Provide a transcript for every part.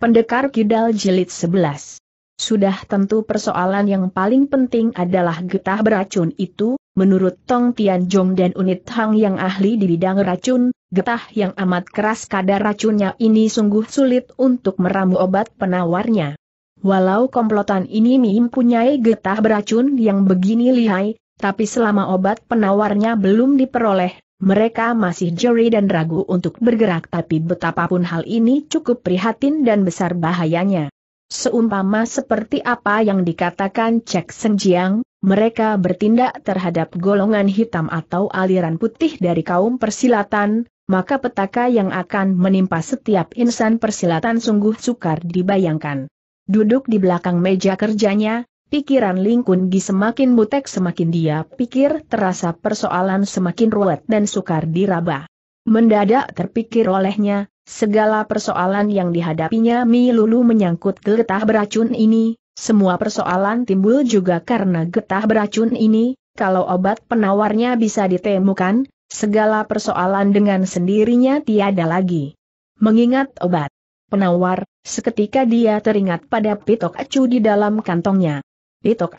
Pendekar Kidal Jilid 11 Sudah tentu persoalan yang paling penting adalah getah beracun itu, menurut Tong Tian Jong dan Unit Hang yang ahli di bidang racun, getah yang amat keras kadar racunnya ini sungguh sulit untuk meramu obat penawarnya. Walau komplotan ini mempunyai getah beracun yang begini lihai, tapi selama obat penawarnya belum diperoleh, mereka masih jeri dan ragu untuk bergerak tapi betapapun hal ini cukup prihatin dan besar bahayanya. Seumpama seperti apa yang dikatakan Cek Senjiang, mereka bertindak terhadap golongan hitam atau aliran putih dari kaum persilatan, maka petaka yang akan menimpa setiap insan persilatan sungguh sukar dibayangkan. Duduk di belakang meja kerjanya, Pikiran Ling Kun Gi semakin butek semakin dia pikir terasa persoalan semakin ruwet dan sukar diraba. Mendadak terpikir olehnya, segala persoalan yang dihadapinya Mi Lulu menyangkut getah beracun ini, semua persoalan timbul juga karena getah beracun ini, kalau obat penawarnya bisa ditemukan, segala persoalan dengan sendirinya tiada lagi. Mengingat obat penawar, seketika dia teringat pada pitok acu di dalam kantongnya.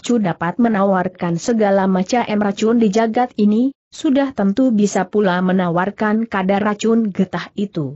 Chu dapat menawarkan segala macam racun di jagat ini, sudah tentu bisa pula menawarkan kadar racun getah itu.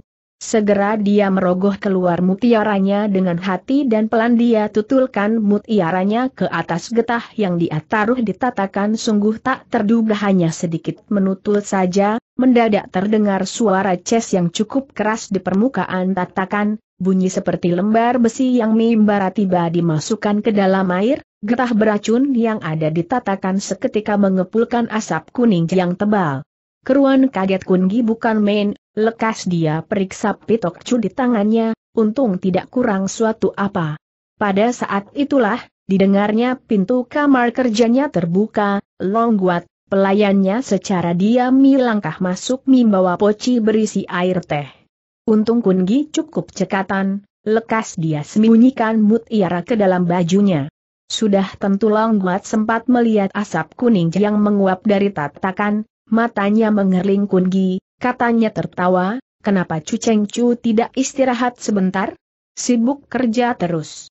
Segera dia merogoh keluar mutiaranya dengan hati dan pelan dia tutulkan mutiaranya ke atas getah yang dia taruh ditatakan sungguh tak terduga hanya sedikit menutul saja, mendadak terdengar suara ces yang cukup keras di permukaan tatakan, bunyi seperti lembar besi yang mimbara tiba dimasukkan ke dalam air, getah beracun yang ada ditatakan seketika mengepulkan asap kuning yang tebal. Keruan kaget Kungi bukan main, Lekas dia periksa pitok cu di tangannya, untung tidak kurang suatu apa. Pada saat itulah, didengarnya pintu kamar kerjanya terbuka, longguat, pelayannya secara diam langkah masuk membawa poci berisi air teh. Untung Kungi cukup cekatan, lekas dia sembunyikan mutiara ke dalam bajunya. Sudah tentu Longguat sempat melihat asap kuning yang menguap dari tatakan, matanya mengerling Kungi, Katanya tertawa, kenapa Cuceng Cheng Chu tidak istirahat sebentar? Sibuk kerja terus.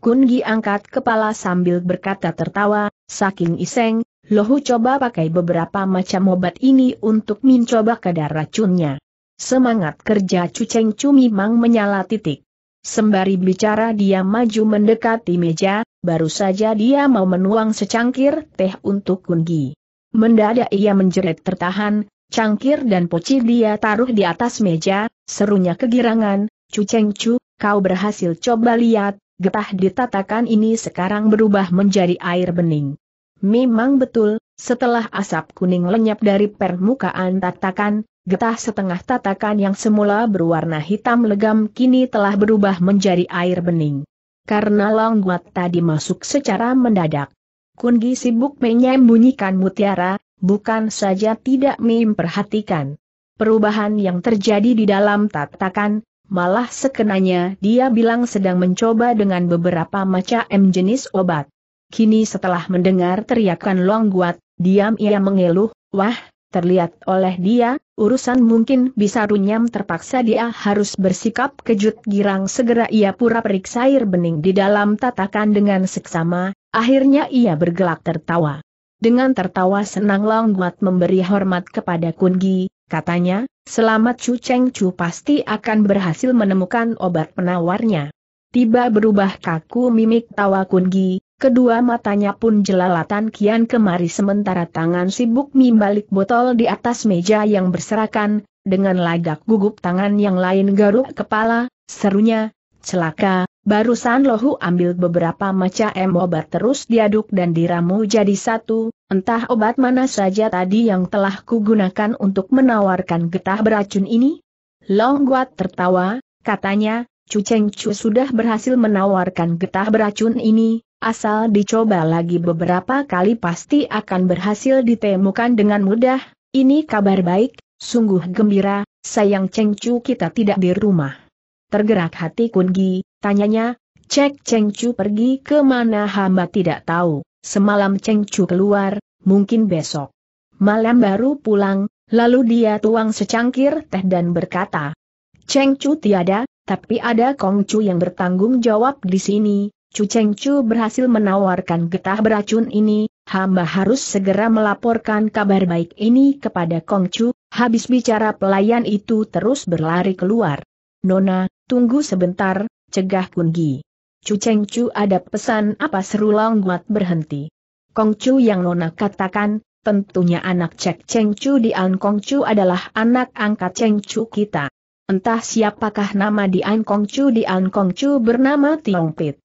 Kun Gi angkat kepala sambil berkata tertawa, saking iseng, Lohu coba pakai beberapa macam obat ini untuk mencoba kadar racunnya. Semangat kerja Cuceng Cheng Chu memang menyala titik. Sembari bicara dia maju mendekati meja, baru saja dia mau menuang secangkir teh untuk Kun Gi. Mendadak ia menjerit tertahan, cangkir dan poci dia taruh di atas meja, serunya kegirangan, Cu Cheng Chu, kau berhasil coba lihat, getah di tatakan ini sekarang berubah menjadi air bening. Memang betul, setelah asap kuning lenyap dari permukaan tatakan, getah setengah tatakan yang semula berwarna hitam legam kini telah berubah menjadi air bening. Karena Long Guat tadi masuk secara mendadak. Kungi sibuk menyembunyikan mutiara, bukan saja tidak memperhatikan perubahan yang terjadi di dalam tatakan, malah sekenanya dia bilang sedang mencoba dengan beberapa macam jenis obat. Kini setelah mendengar teriakan Guat, diam ia mengeluh, wah, terlihat oleh dia, urusan mungkin bisa runyam terpaksa dia harus bersikap kejut girang segera ia pura periksa air bening di dalam tatakan dengan seksama, akhirnya ia bergelak tertawa. Dengan tertawa senang Long Guat memberi hormat kepada Kungi, katanya, selamat Chu Cheng Chu pasti akan berhasil menemukan obat penawarnya. Tiba berubah kaku mimik tawa Kungi, kedua matanya pun jelalatan kian kemari sementara tangan sibuk membalik botol di atas meja yang berserakan, dengan lagak gugup tangan yang lain garuk kepala, serunya, celaka, Barusan Lohu ambil beberapa macam obat terus diaduk dan diramu jadi satu, entah obat mana saja tadi yang telah kugunakan untuk menawarkan getah beracun ini? Long Guat tertawa, katanya, Chu Cheng Chu sudah berhasil menawarkan getah beracun ini, asal dicoba lagi beberapa kali pasti akan berhasil ditemukan dengan mudah, ini kabar baik, sungguh gembira, sayang Cheng Chu kita tidak di rumah. Tergerak hati Kun Gi, Tanyanya, cek Cheng Chu pergi ke mana hamba tidak tahu, semalam Cheng Chu keluar, mungkin besok. Malam baru pulang, lalu dia tuang secangkir teh dan berkata, Cheng Chu tiada, tapi ada Kong Chu yang bertanggung jawab di sini, Chu Cheng Chu berhasil menawarkan getah beracun ini, hamba harus segera melaporkan kabar baik ini kepada Kong Chu, habis bicara pelayan itu terus berlari keluar. Nona, tunggu sebentar, cegah Kungi. Chu Cheng Chu ada pesan apa seru Long Guat berhenti. Kong Chu yang Nona katakan, tentunya anak Cek Cheng Chu di An Kong Chu adalah anak angkat Cheng Chu kita. Entah siapakah nama di An Kong Chu di An Kong Chu bernama Tiong Pit.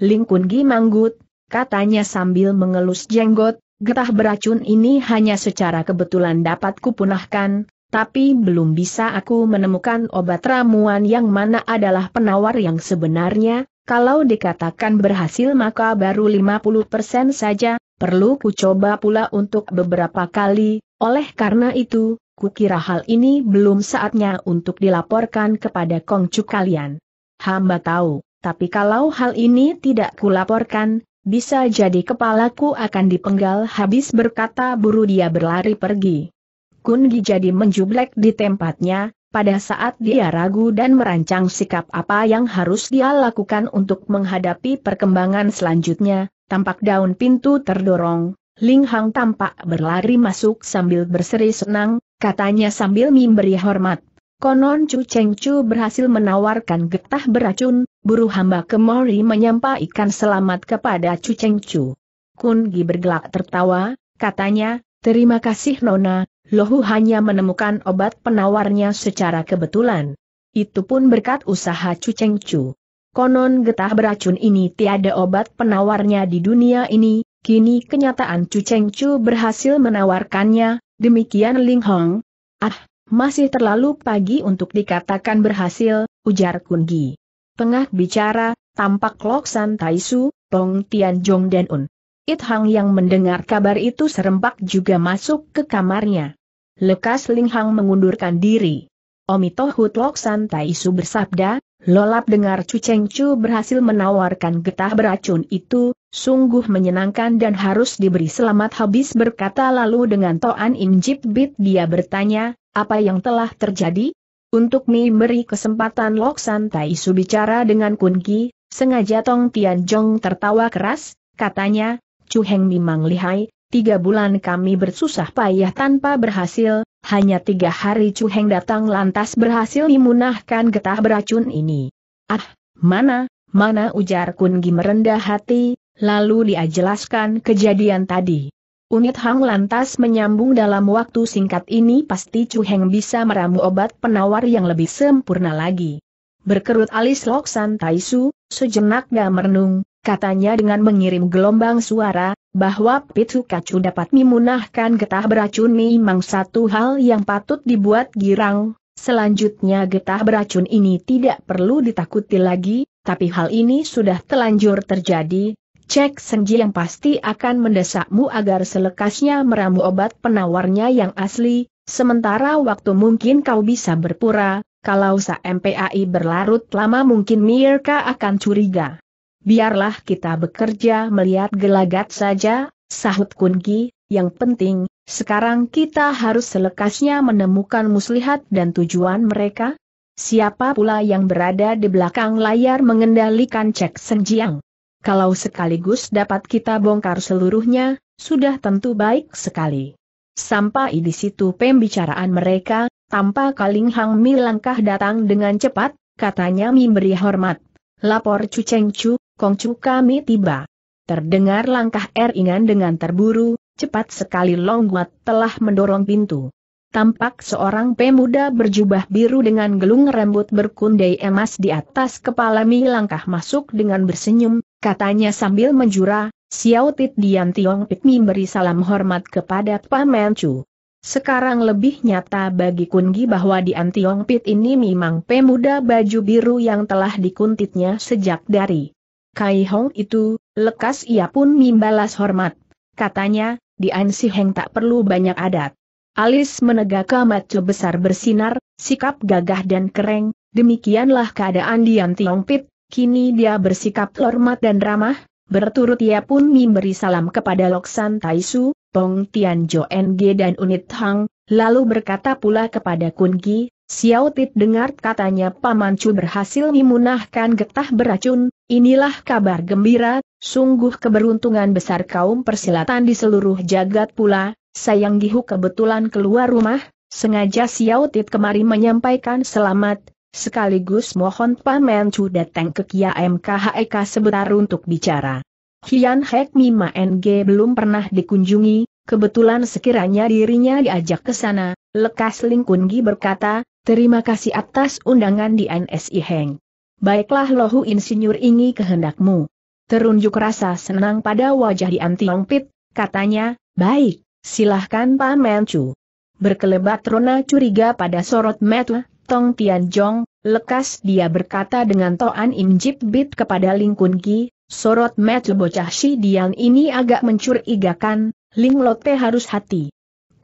Ling Kun Gi manggut, katanya sambil mengelus jenggot, getah beracun ini hanya secara kebetulan dapat kupunahkan, tapi belum bisa aku menemukan obat ramuan yang mana adalah penawar yang sebenarnya, kalau dikatakan berhasil maka baru 50% saja, perlu ku coba pula untuk beberapa kali, oleh karena itu, kukira hal ini belum saatnya untuk dilaporkan kepada Kongcu kalian. Hamba tahu, tapi kalau hal ini tidak kulaporkan, bisa jadi kepalaku akan dipenggal habis berkata buru dia berlari pergi. Kun Gi jadi menjublek di tempatnya, pada saat dia ragu dan merancang sikap apa yang harus dia lakukan untuk menghadapi perkembangan selanjutnya, tampak daun pintu terdorong, Ling Hang tampak berlari masuk sambil berseri senang, katanya sambil memberi hormat. Konon Chu Cheng Chu berhasil menawarkan getah beracun, buru hamba Kemori menyampaikan selamat kepada Chu Cheng Chu. Kun Gi bergelak tertawa, katanya, terima kasih Nona, Lohu hanya menemukan obat penawarnya secara kebetulan. Itu pun berkat usaha Chu Cheng Chu. Konon getah beracun ini tiada obat penawarnya di dunia ini, kini kenyataan Chu Cheng Chu berhasil menawarkannya, demikian Ling Hong. Ah, masih terlalu pagi untuk dikatakan berhasil, ujar Kun Gi. Tengah bicara, tampak Lok San Tai Su, Tong Tian Jong dan Un. It Hang yang mendengar kabar itu serempak juga masuk ke kamarnya. Lekas Ling Hang mengundurkan diri. Omito Hutlok Santai Su bersabda, Lolap dengar Chu Cheng Chu berhasil menawarkan getah beracun itu, sungguh menyenangkan dan harus diberi selamat habis berkata lalu dengan Toan In Jip Bit dia bertanya, apa yang telah terjadi? Untuk memberi kesempatan Lok Santai Su bicara dengan Kun Ki, sengaja Tong Tian Jong tertawa keras, katanya, Chu Heng memang lihai, Tiga bulan kami bersusah payah tanpa berhasil, hanya tiga hari Chu Heng datang lantas berhasil dimunahkan getah beracun ini. Ah, mana, mana ujar Kun Gi merendah hati, lalu dia jelaskan kejadian tadi. Unit Hang lantas menyambung dalam waktu singkat ini pasti Chu Heng bisa meramu obat penawar yang lebih sempurna lagi. Berkerut alis Loksan Taisu, sejenak gak merenung, katanya dengan mengirim gelombang suara, bahwa Pitu Kacu dapat memunahkan getah beracun memang satu hal yang patut dibuat girang, selanjutnya getah beracun ini tidak perlu ditakuti lagi, tapi hal ini sudah telanjur terjadi, cek senji yang pasti akan mendesakmu agar selekasnya meramu obat penawarnya yang asli, sementara waktu mungkin kau bisa berpura, kalau sa MPAI berlarut lama mungkin Mirka akan curiga biarlah kita bekerja melihat gelagat saja, sahut Kunki, yang penting, sekarang kita harus selekasnya menemukan muslihat dan tujuan mereka. Siapa pula yang berada di belakang layar mengendalikan cek senjiang? Kalau sekaligus dapat kita bongkar seluruhnya, sudah tentu baik sekali. Sampai di situ pembicaraan mereka, tanpa Kaling Hang Mi datang dengan cepat, katanya memberi hormat. Lapor cu Cheng Chu, Kongcu kami tiba. Terdengar langkah Eringan dengan terburu, cepat sekali Longguat telah mendorong pintu. Tampak seorang pemuda berjubah biru dengan gelung rambut berkundai emas di atas kepala Mi langkah masuk dengan bersenyum, katanya sambil menjura, Xiao Tit Dian Tiong Pik Mi beri salam hormat kepada Paman Chu. Sekarang lebih nyata bagi Kungi bahwa di Antiong Pit ini memang pemuda baju biru yang telah dikuntitnya sejak dari Kai Hong itu, lekas ia pun membalas hormat. Katanya, di Ansi Heng tak perlu banyak adat. Alis menegakkan mata besar bersinar, sikap gagah dan kering, demikianlah keadaan Dian Pit, kini dia bersikap hormat dan ramah, berturut ia pun memberi salam kepada Loksan Taisu, Pong Tian Jo NG dan Unit Hang, lalu berkata pula kepada Kun Gi, Xiao Tit dengar katanya Paman Chu berhasil memunahkan getah beracun, Inilah kabar gembira, sungguh keberuntungan besar kaum persilatan di seluruh jagat pula, sayang Gihu kebetulan keluar rumah, sengaja Xiao Tit kemari menyampaikan selamat, sekaligus mohon Paman Chu datang ke Kia MKHEK e sebentar untuk bicara. Hian Hek Mima NG belum pernah dikunjungi, kebetulan sekiranya dirinya diajak ke sana, lekas Ling Kun Gi berkata, terima kasih atas undangan di NSI Heng. Baiklah lohu insinyur ini kehendakmu. Terunjuk rasa senang pada wajah di Antiong Pit, katanya, baik, silahkan Pak Mencu. Berkelebat Rona curiga pada sorot mata Tong Tian Jong, lekas dia berkata dengan Toan Im Bit kepada Ling Kun Ki, sorot mata bocah si Dian ini agak mencurigakan, Ling Lote harus hati.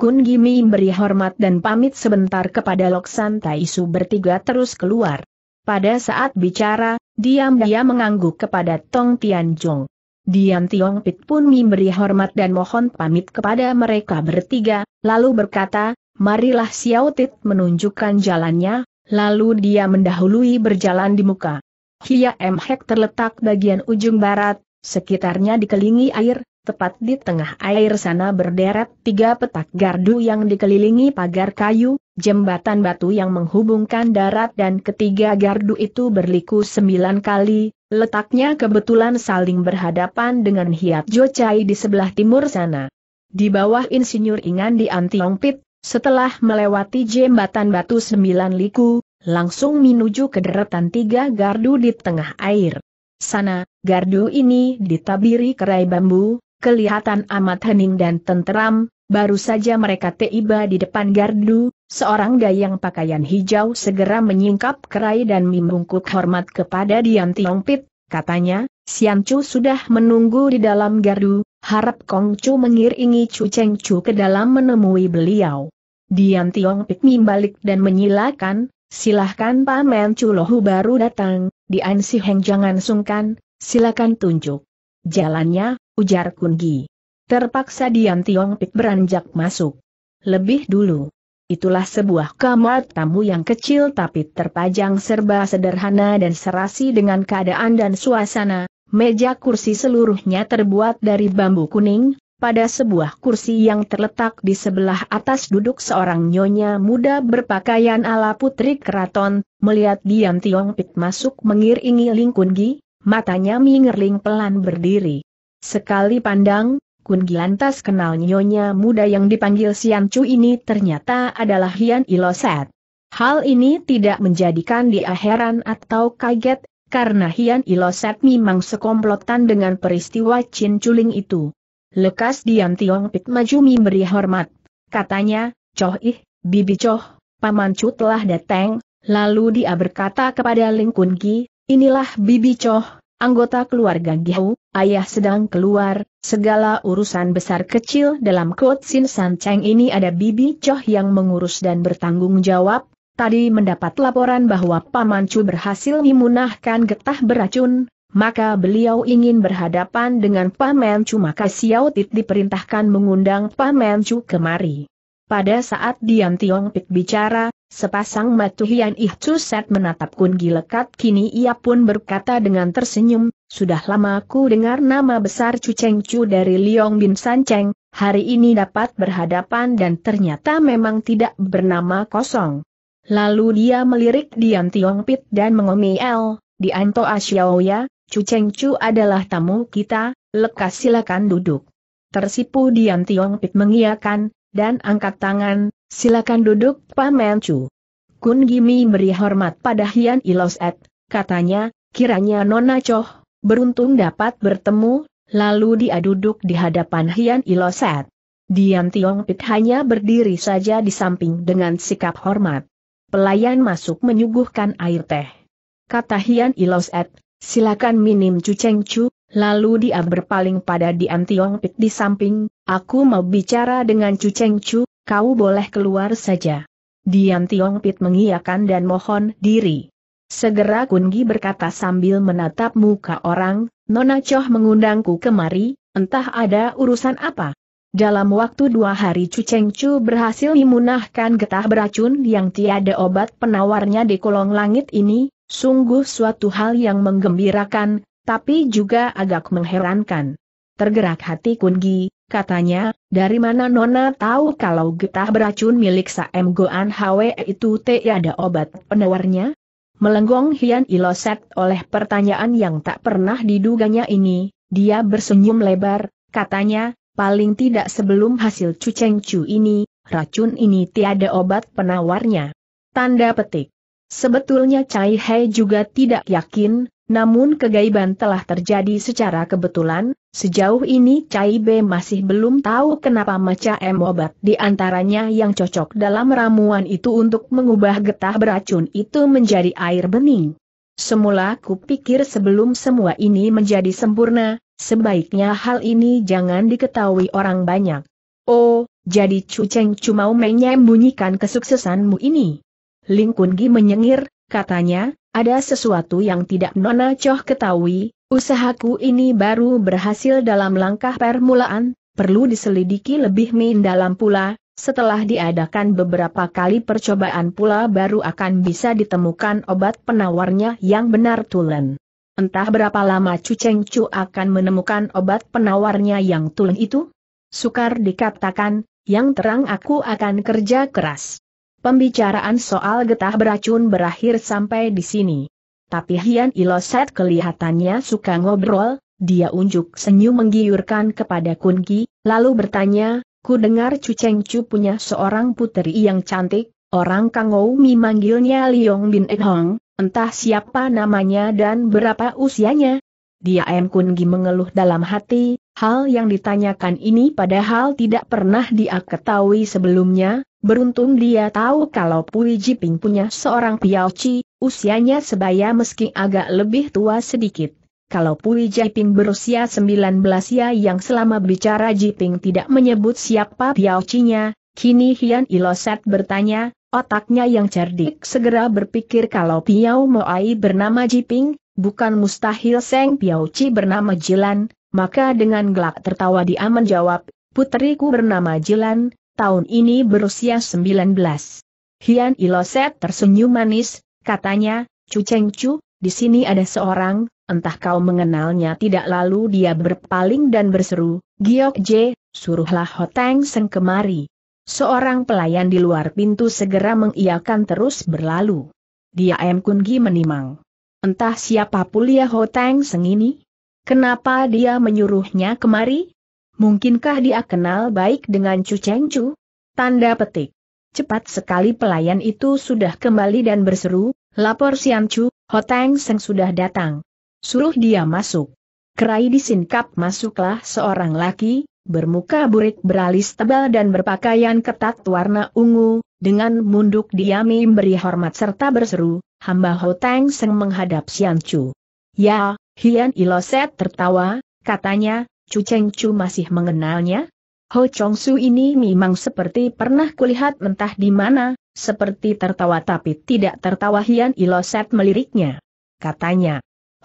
Kun Gimi beri hormat dan pamit sebentar kepada Loksan Taisu bertiga terus keluar. Pada saat bicara, diam-diam mengangguk kepada Tong Tianjong. Diam Tiong Pit pun memberi hormat dan mohon pamit kepada mereka bertiga, lalu berkata, marilah Xiao Tit menunjukkan jalannya, lalu dia mendahului berjalan di muka. Hia M Hek terletak bagian ujung barat, sekitarnya dikelilingi air, tepat di tengah air sana berderet tiga petak gardu yang dikelilingi pagar kayu, jembatan batu yang menghubungkan darat dan ketiga gardu itu berliku sembilan kali, letaknya kebetulan saling berhadapan dengan Hiat Jocai di sebelah timur sana. Di bawah insinyur Ingan di Antiongpit, setelah melewati jembatan batu sembilan liku, langsung menuju ke deretan tiga gardu di tengah air. Sana, gardu ini ditabiri kerai bambu, kelihatan amat hening dan tenteram, baru saja mereka tiba di depan gardu, seorang dayang pakaian hijau segera menyingkap kerai dan membungkuk hormat kepada Dian Pit, katanya, Siancu sudah menunggu di dalam gardu, harap Kongcu mengiringi Chu Chengcu ke dalam menemui beliau. Dian Pit membalik dan menyilakan, silahkan Pak Chu Lohu baru datang, Dian Si Heng jangan sungkan, silakan tunjuk. Jalannya, ujar Kunggi. Terpaksa Dian Tiong Pik beranjak masuk. Lebih dulu. Itulah sebuah kamar tamu yang kecil tapi terpajang serba sederhana dan serasi dengan keadaan dan suasana, meja kursi seluruhnya terbuat dari bambu kuning, pada sebuah kursi yang terletak di sebelah atas duduk seorang nyonya muda berpakaian ala putri keraton, melihat Dian Tiong Pik masuk mengiringi Ling Kun Gi, matanya mingerling pelan berdiri. Sekali pandang, Kun Gilantas kenal nyonya muda yang dipanggil Sian Chu ini ternyata adalah Hian Iloset. Hal ini tidak menjadikan dia heran atau kaget, karena Hian Iloset memang sekomplotan dengan peristiwa Chin Chuling itu. Lekas Dian Tiong Pit maju memberi hormat. Katanya, Choh Ih, Bibi Choh, Paman Chu telah datang, lalu dia berkata kepada Ling Kun Gi, inilah Bibi Choh, Anggota keluarga Gihau, ayah sedang keluar, segala urusan besar kecil dalam Kot Sin San Cheng ini ada Bibi Choh yang mengurus dan bertanggung jawab. Tadi mendapat laporan bahwa Paman Chu berhasil memunahkan getah beracun, maka beliau ingin berhadapan dengan Paman Chu maka Xiao Tit diperintahkan mengundang Paman Chu kemari. Pada saat Diam Tiong Pik bicara, Sepasang matu Hian Ihcuset menatap Kungi lekat kini ia pun berkata dengan tersenyum, sudah lama aku dengar nama besar Chu Cheng Chu dari Liong Bin San Cheng, hari ini dapat berhadapan dan ternyata memang tidak bernama kosong. Lalu dia melirik Dian Tiong Pit dan mengomel, di Anto Asiaoya, Chu Cheng Chu adalah tamu kita, lekas silakan duduk. Tersipu Dian Tiong Pit mengiakan, dan angkat tangan, Silakan duduk, Pak Mencu. Kun Gimi beri hormat pada Hian Iloset, katanya, kiranya Nona Choh, beruntung dapat bertemu, lalu dia duduk di hadapan Hian Iloset. Dian Tiong Pit hanya berdiri saja di samping dengan sikap hormat. Pelayan masuk menyuguhkan air teh. Kata Hian Iloset, silakan minim Chu Cheng Chu, lalu dia berpaling pada Dian Tiong Pit di samping, aku mau bicara dengan Chu Cheng Chu, Kau boleh keluar saja. Dian Tiong Pit mengiyakan dan mohon diri. Segera Kungi berkata sambil menatap muka orang, Nona Choh mengundangku kemari, entah ada urusan apa. Dalam waktu dua hari Chu Cheng Chu berhasil memunahkan getah beracun yang tiada obat penawarnya di kolong langit ini, sungguh suatu hal yang menggembirakan, tapi juga agak mengherankan. Tergerak hati Kungi, Katanya, dari mana Nona tahu kalau getah beracun milik Saem Goan Hwe itu tiada obat penawarnya? Melenggong Hian Iloset oleh pertanyaan yang tak pernah diduganya ini, dia bersenyum lebar, katanya, paling tidak sebelum hasil cuceng cu ini, racun ini tiada obat penawarnya. Tanda petik. Sebetulnya Cai He juga tidak yakin, namun kegaiban telah terjadi secara kebetulan, sejauh ini Cai B masih belum tahu kenapa macam obat di antaranya yang cocok dalam ramuan itu untuk mengubah getah beracun itu menjadi air bening. Semula pikir sebelum semua ini menjadi sempurna, sebaiknya hal ini jangan diketahui orang banyak. Oh, jadi Chu Cheng cuma menyembunyikan kesuksesanmu ini. Ling Kun Gi menyengir, katanya, ada sesuatu yang tidak Nona Choh ketahui, usahaku ini baru berhasil dalam langkah permulaan, perlu diselidiki lebih mendalam pula, setelah diadakan beberapa kali percobaan pula baru akan bisa ditemukan obat penawarnya yang benar tulen. Entah berapa lama Chu Cheng Chu akan menemukan obat penawarnya yang tulen itu? Sukar dikatakan, yang terang aku akan kerja keras. Pembicaraan soal getah beracun berakhir sampai di sini. Tapi Hian Iloset kelihatannya suka ngobrol, dia unjuk senyum menggiurkan kepada Kun Ki, lalu bertanya, ku dengar Cu Cheng Chu punya seorang putri yang cantik, orang Kang Mi manggilnya Liong Bin Ed Hong, entah siapa namanya dan berapa usianya. Dia M. Kun Gi mengeluh dalam hati, hal yang ditanyakan ini padahal tidak pernah dia ketahui sebelumnya, Beruntung dia tahu kalau Pui Jiping punya seorang Piao Chi, usianya sebaya meski agak lebih tua sedikit. Kalau Pui Jiping berusia 19 ya yang selama bicara Jiping tidak menyebut siapa Piao C-nya. kini Hian Ilosat bertanya, otaknya yang cerdik segera berpikir kalau Piao Moai bernama Jiping, bukan mustahil Seng Chi bernama Jilan, maka dengan gelak tertawa dia menjawab, putriku bernama Jilan, tahun ini berusia 19. Hian Iloset tersenyum manis, katanya, cu Cheng Chu, di sini ada seorang, entah kau mengenalnya tidak lalu dia berpaling dan berseru, Giok J, suruhlah Hoteng Seng kemari. Seorang pelayan di luar pintu segera mengiakan terus berlalu. Dia M. Kungi menimang. Entah siapa pulia Hoteng Seng ini? Kenapa dia menyuruhnya kemari? Mungkinkah dia kenal baik dengan Chu Cheng Chu? Tanda petik. Cepat sekali pelayan itu sudah kembali dan berseru, lapor Sian Chu, Hoteng Seng sudah datang. Suruh dia masuk. Kerai disingkap masuklah seorang laki, bermuka burik beralis tebal dan berpakaian ketat warna ungu, dengan munduk diami beri hormat serta berseru, hamba Hoteng Seng menghadap Sian Chu. Ya, Hian Iloset tertawa, katanya, Chu Cheng Chu masih mengenalnya? Ho Chong Su ini memang seperti pernah kulihat mentah di mana, seperti tertawa tapi tidak tertawa Hian Iloset meliriknya. Katanya,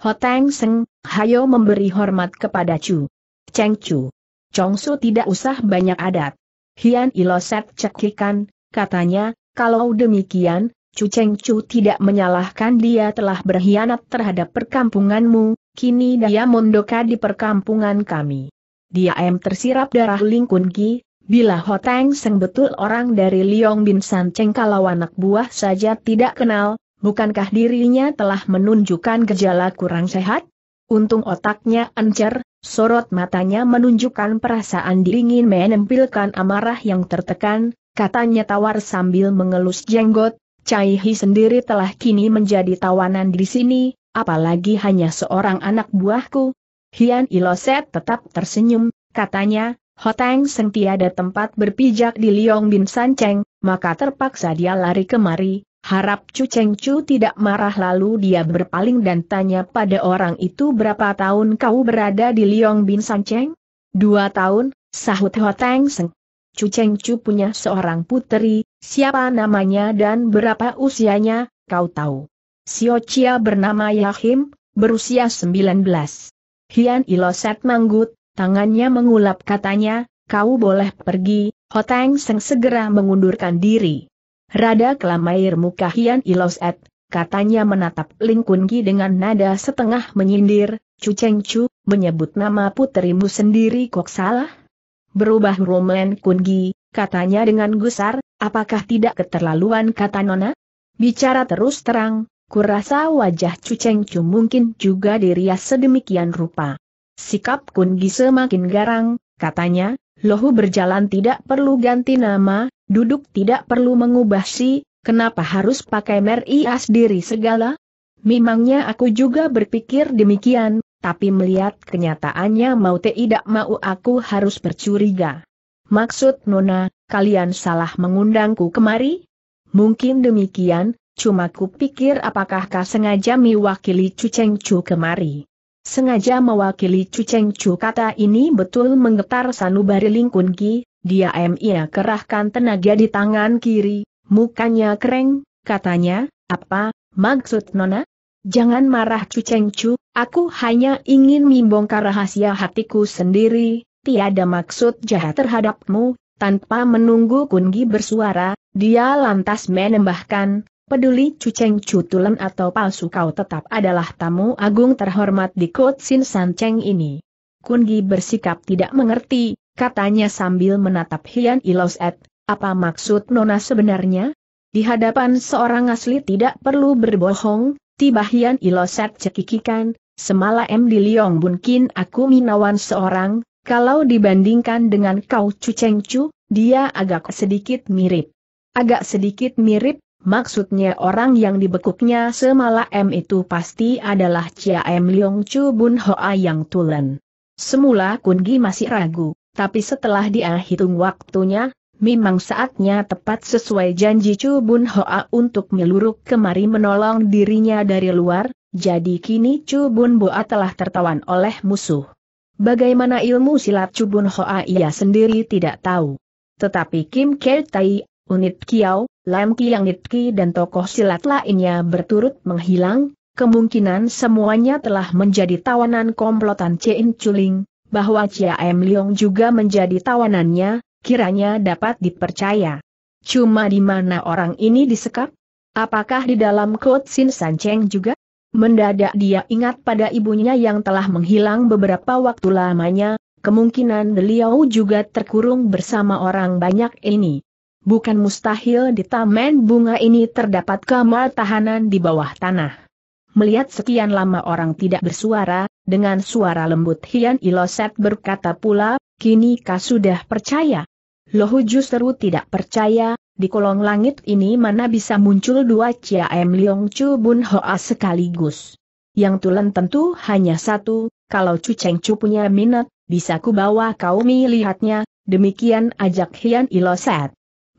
Ho Teng Seng, hayo memberi hormat kepada Chu. Cheng Chu. Chong Su tidak usah banyak adat. Hian Iloset cekikan, katanya, kalau demikian, Chu Cheng Chu tidak menyalahkan dia telah berkhianat terhadap perkampunganmu, kini dia mondoka di perkampungan kami. Dia em tersirap darah Lingkun Gi, bila Hoteng Seng betul orang dari Liong Bin San Cheng kalau anak buah saja tidak kenal, bukankah dirinya telah menunjukkan gejala kurang sehat? Untung otaknya encer, sorot matanya menunjukkan perasaan diingin menempilkan amarah yang tertekan, katanya tawar sambil mengelus jenggot, Cai Hi sendiri telah kini menjadi tawanan di sini, apalagi hanya seorang anak buahku. Hian Iloset tetap tersenyum, katanya, Hoteng Seng tiada tempat berpijak di Liong Bin San Cheng, maka terpaksa dia lari kemari, harap Chu Cheng Chu tidak marah lalu dia berpaling dan tanya pada orang itu berapa tahun kau berada di Liong Bin San Cheng? Dua tahun, sahut Hoteng Seng. Chu Cheng Chu punya seorang putri. siapa namanya dan berapa usianya, kau tahu. Chia bernama Yahim, berusia 19. Hian Iloset manggut, tangannya mengulap katanya, kau boleh pergi, Hoteng Seng segera mengundurkan diri. Rada kelamair muka Hian Iloset, katanya menatap Ling Kungi dengan nada setengah menyindir, Chu Cheng Chu, menyebut nama putrimu sendiri kok salah? Berubah Roman Kungi, katanya dengan gusar, apakah tidak keterlaluan kata Nona? Bicara terus terang, Kurasa wajah Cuceng Cu mungkin juga dirias sedemikian rupa. Sikap Kun Gi semakin garang, katanya, Lohu berjalan tidak perlu ganti nama, duduk tidak perlu mengubah si, kenapa harus pakai merias diri segala? Memangnya aku juga berpikir demikian, tapi melihat kenyataannya mau tidak mau aku harus bercuriga. Maksud Nona, kalian salah mengundangku kemari? Mungkin demikian, Cuma pikir apakah kau sengaja mewakili Cuceng Cheng Chu kemari. Sengaja mewakili Cuceng Cheng Chu kata ini betul menggetar sanubari Lingkun Ki, dia emia kerahkan tenaga di tangan kiri, mukanya kereng, katanya, apa, maksud Nona? Jangan marah Cuceng Cheng Chu, aku hanya ingin membongkar rahasia hatiku sendiri, tiada maksud jahat terhadapmu, tanpa menunggu Kungi bersuara, dia lantas menembahkan, Peduli cuceng tulen atau palsu kau tetap adalah tamu agung terhormat di Kotsin Sanceng ini. Kungi bersikap tidak mengerti, katanya sambil menatap Hian Iloset, apa maksud Nona sebenarnya? Di hadapan seorang asli tidak perlu berbohong, tiba Hian Iloset cekikikan, semalam di Liong Bunkin aku minawan seorang, kalau dibandingkan dengan kau Cu Cheng Chu, dia agak sedikit mirip. Agak sedikit mirip, Maksudnya orang yang dibekuknya semalam itu pasti adalah Chia M Leong Chu Bun Hoa yang tulen. Semula Kungi masih ragu, tapi setelah dia hitung waktunya, memang saatnya tepat sesuai janji Chu Bun Hoa untuk meluruk kemari menolong dirinya dari luar, jadi kini Chu Bun Boa telah tertawan oleh musuh. Bagaimana ilmu silat Chu Bun Hoa ia sendiri tidak tahu. Tetapi Kim Kertai Unit Kiau, Lam Kiang Nitki dan tokoh silat lainnya berturut menghilang, kemungkinan semuanya telah menjadi tawanan komplotan Cien Chuling, bahwa Cia M. Leong juga menjadi tawanannya, kiranya dapat dipercaya. Cuma di mana orang ini disekap? Apakah di dalam Kot Sin San Cheng juga? Mendadak dia ingat pada ibunya yang telah menghilang beberapa waktu lamanya, kemungkinan beliau juga terkurung bersama orang banyak ini bukan mustahil di taman bunga ini terdapat kamar tahanan di bawah tanah. Melihat sekian lama orang tidak bersuara, dengan suara lembut Hian Iloset berkata pula, kini kau sudah percaya. Lohu justru tidak percaya, di kolong langit ini mana bisa muncul dua M Liong Chu Bun Hoa sekaligus. Yang tulen tentu hanya satu, kalau Chu Cheng Chu punya minat, bisa ku bawa kau lihatnya, demikian ajak Hian Iloset.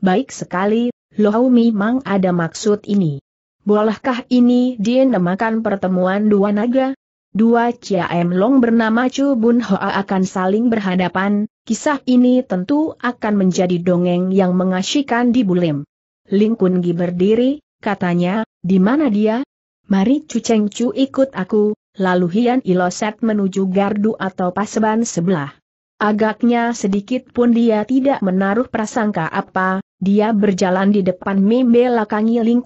Baik sekali, Lohau memang ada maksud ini. Bolehkah ini dinamakan pertemuan dua naga? Dua M Long bernama Chu Bun Hoa akan saling berhadapan, kisah ini tentu akan menjadi dongeng yang mengasyikan di Bulim. Ling Kun Gi berdiri, katanya, di mana dia? Mari Chu Cheng Chu ikut aku, lalu Hian Iloset menuju gardu atau paseban sebelah. Agaknya sedikit pun dia tidak menaruh prasangka apa, dia berjalan di depan Mi belakangi Ling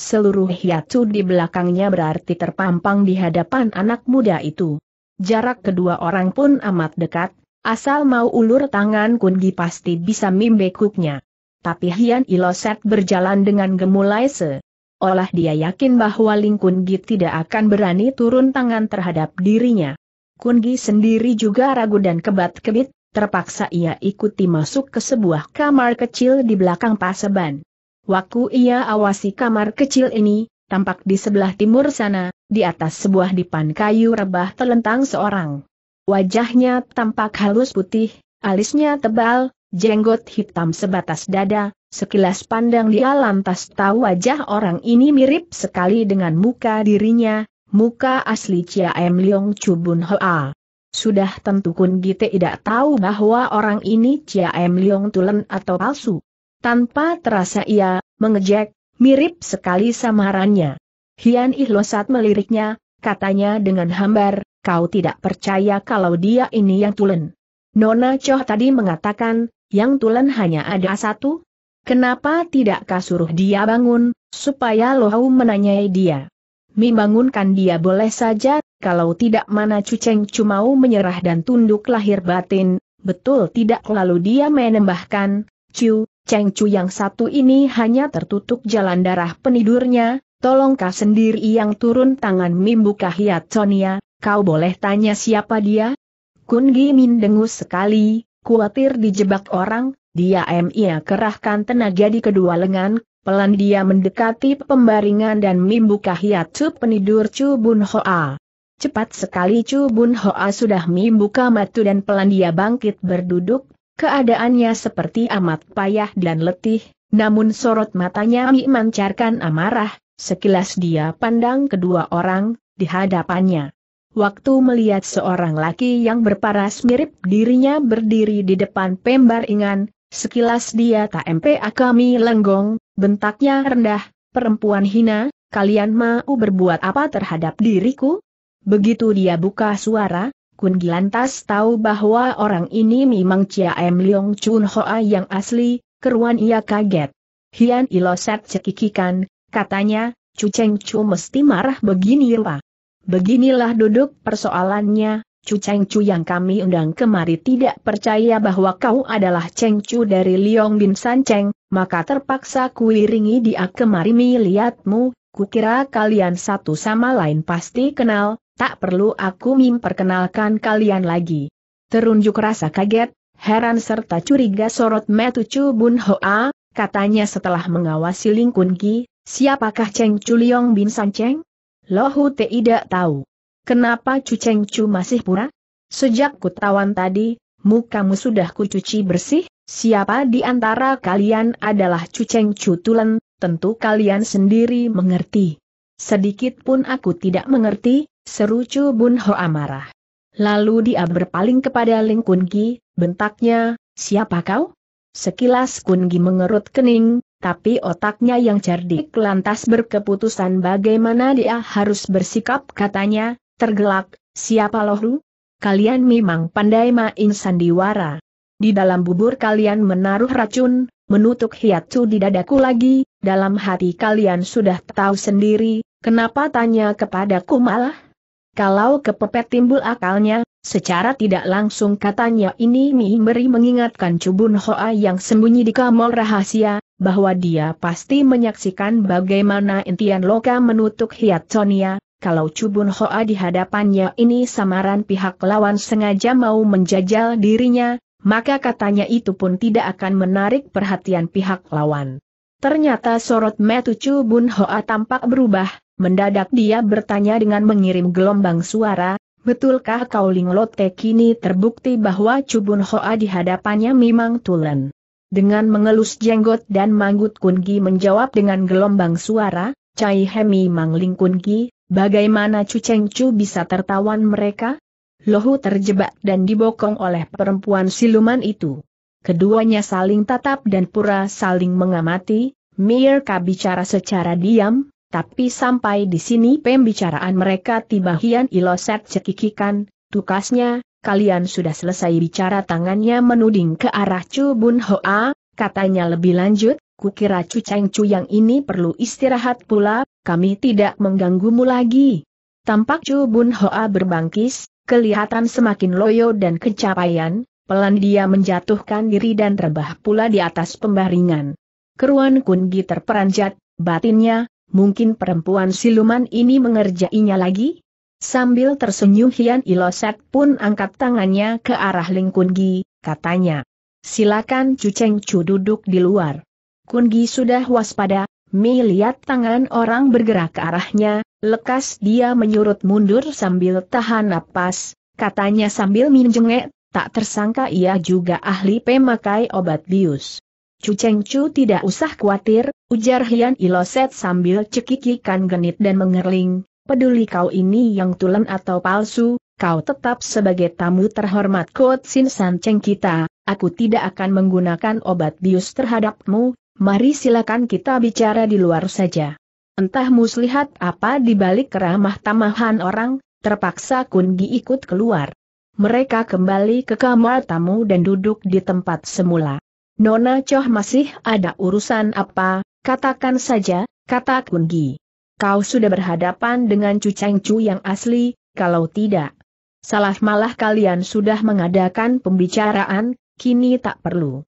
seluruh hiatu di belakangnya berarti terpampang di hadapan anak muda itu. Jarak kedua orang pun amat dekat, asal mau ulur tangan Kun Gi pasti bisa membekuknya. Tapi Hian Iloset berjalan dengan gemulai se. Olah dia yakin bahwa Ling Gi tidak akan berani turun tangan terhadap dirinya. Kun Gi sendiri juga ragu dan kebat-kebit, terpaksa ia ikuti masuk ke sebuah kamar kecil di belakang paseban. Waktu ia awasi kamar kecil ini, tampak di sebelah timur sana, di atas sebuah dipan kayu rebah telentang seorang. Wajahnya tampak halus putih, alisnya tebal, jenggot hitam sebatas dada, sekilas pandang dia lantas tahu wajah orang ini mirip sekali dengan muka dirinya, muka asli Chia M Leong Chubun Hoa. Sudah tentu Kun Gite tidak tahu bahwa orang ini Chia M. Leong Tulen atau palsu. Tanpa terasa ia, mengejek, mirip sekali samarannya. Hian Ihlosat meliriknya, katanya dengan hambar, kau tidak percaya kalau dia ini yang Tulen. Nona Choh tadi mengatakan, yang Tulen hanya ada satu. Kenapa tidak kasuruh dia bangun, supaya Lohau menanyai dia. Membangunkan dia boleh saja, kalau tidak mana Cuceng Cumau menyerah dan tunduk lahir batin, betul tidak lalu dia menambahkan, Cu, Cheng Cu yang satu ini hanya tertutup jalan darah penidurnya, Tolongkah sendiri yang turun tangan Mi hiat Sonia, kau boleh tanya siapa dia? Kun Gi Min dengus sekali, kuatir dijebak orang, dia Mia kerahkan tenaga di kedua lengan, Pelan dia mendekati pembaringan dan membuka Chu penidur Chu Bun Hoa. Cepat sekali Chu Bun Hoa sudah membuka matu dan pelan dia bangkit berduduk, keadaannya seperti amat payah dan letih, namun sorot matanya memancarkan amarah, sekilas dia pandang kedua orang, di hadapannya. Waktu melihat seorang laki yang berparas mirip dirinya berdiri di depan pembaringan, sekilas dia tak MPA kami lenggong, Bentaknya rendah, perempuan hina, kalian mau berbuat apa terhadap diriku? Begitu dia buka suara, Kun Gilantas tahu bahwa orang ini memang Chia M. Leong Chun Hoa yang asli, keruan ia kaget. Hian Iloset cekikikan, katanya, Cu Cheng Chu mesti marah begini rupa. Beginilah duduk persoalannya, Chu Cheng Chu yang kami undang kemari tidak percaya bahwa kau adalah Cheng Chu dari Liong Bin San Cheng, maka terpaksa kuiringi dia kemari melihatmu, kukira kalian satu sama lain pasti kenal, tak perlu aku memperkenalkan kalian lagi. Terunjuk rasa kaget, heran serta curiga sorot metu Chu Bun Hoa, katanya setelah mengawasi Ling Kun Gi, siapakah Cheng Chu Liong Bin San Cheng? Lohu tidak tahu. Kenapa Cuceng Cu masih pura? Sejak kutawan tadi, mukamu sudah kucuci bersih, siapa di antara kalian adalah Cuceng Cu Tulen, tentu kalian sendiri mengerti. Sedikit pun aku tidak mengerti, seru cu Bun Ho amarah. Lalu dia berpaling kepada Ling Kun Gi, bentaknya, siapa kau? Sekilas Kun Gi mengerut kening, tapi otaknya yang cerdik lantas berkeputusan bagaimana dia harus bersikap katanya, Tergelak, siapa loh lu? Kalian memang pandai main sandiwara. Di dalam bubur kalian menaruh racun, menutup hiatu di dadaku lagi, dalam hati kalian sudah tahu sendiri, kenapa tanya kepadaku malah? Kalau kepepet timbul akalnya, secara tidak langsung katanya ini memberi mengingatkan Cubun Hoa yang sembunyi di kamar rahasia, bahwa dia pasti menyaksikan bagaimana Intian Loka menutup Hiat Sonia, kalau Cubun Hoa di hadapannya ini samaran pihak lawan sengaja mau menjajal dirinya, maka katanya itu pun tidak akan menarik perhatian pihak lawan. Ternyata sorot metu Cubun Hoa tampak berubah, mendadak dia bertanya dengan mengirim gelombang suara, Betulkah kau Linglote kini terbukti bahwa Cubun Hoa di hadapannya memang tulen? Dengan mengelus jenggot dan manggut Kungi menjawab dengan gelombang suara, Cai Hemi Mangling Kungi, Bagaimana Chu Cheng Chu bisa tertawan mereka? Lohu terjebak dan dibokong oleh perempuan siluman itu. Keduanya saling tatap dan pura saling mengamati, Mereka bicara secara diam, tapi sampai di sini pembicaraan mereka tiba Hian Iloset cekikikan, tukasnya, kalian sudah selesai bicara tangannya menuding ke arah Chu Bun Hoa, katanya lebih lanjut, Kukira Cuceng yang ini perlu istirahat pula, kami tidak mengganggumu lagi. Tampak Chu Bun Hoa berbangkis, kelihatan semakin loyo dan kecapaian, pelan dia menjatuhkan diri dan rebah pula di atas pembaringan. Keruan Kungi terperanjat, batinnya, mungkin perempuan siluman ini mengerjainya lagi? Sambil tersenyum Hian Iloset pun angkat tangannya ke arah Ling Kungi, katanya. Silakan Cuceng Cu duduk di luar. Kungi sudah waspada, Mi lihat tangan orang bergerak ke arahnya, lekas dia menyurut mundur sambil tahan napas, katanya sambil minjengek, tak tersangka ia juga ahli pemakai obat bius. Cuceng Cheng Chu tidak usah khawatir, ujar Hian Iloset sambil cekikikan genit dan mengerling, peduli kau ini yang tulen atau palsu, kau tetap sebagai tamu terhormat Kot Sin San Cheng kita, aku tidak akan menggunakan obat bius terhadapmu, mari silakan kita bicara di luar saja. Entah muslihat apa di balik keramah tamahan orang, terpaksa Kungi ikut keluar. Mereka kembali ke kamar tamu dan duduk di tempat semula. Nona Choh masih ada urusan apa, katakan saja, kata Kungi. Kau sudah berhadapan dengan Cu Cheng Chu yang asli, kalau tidak. Salah malah kalian sudah mengadakan pembicaraan, kini tak perlu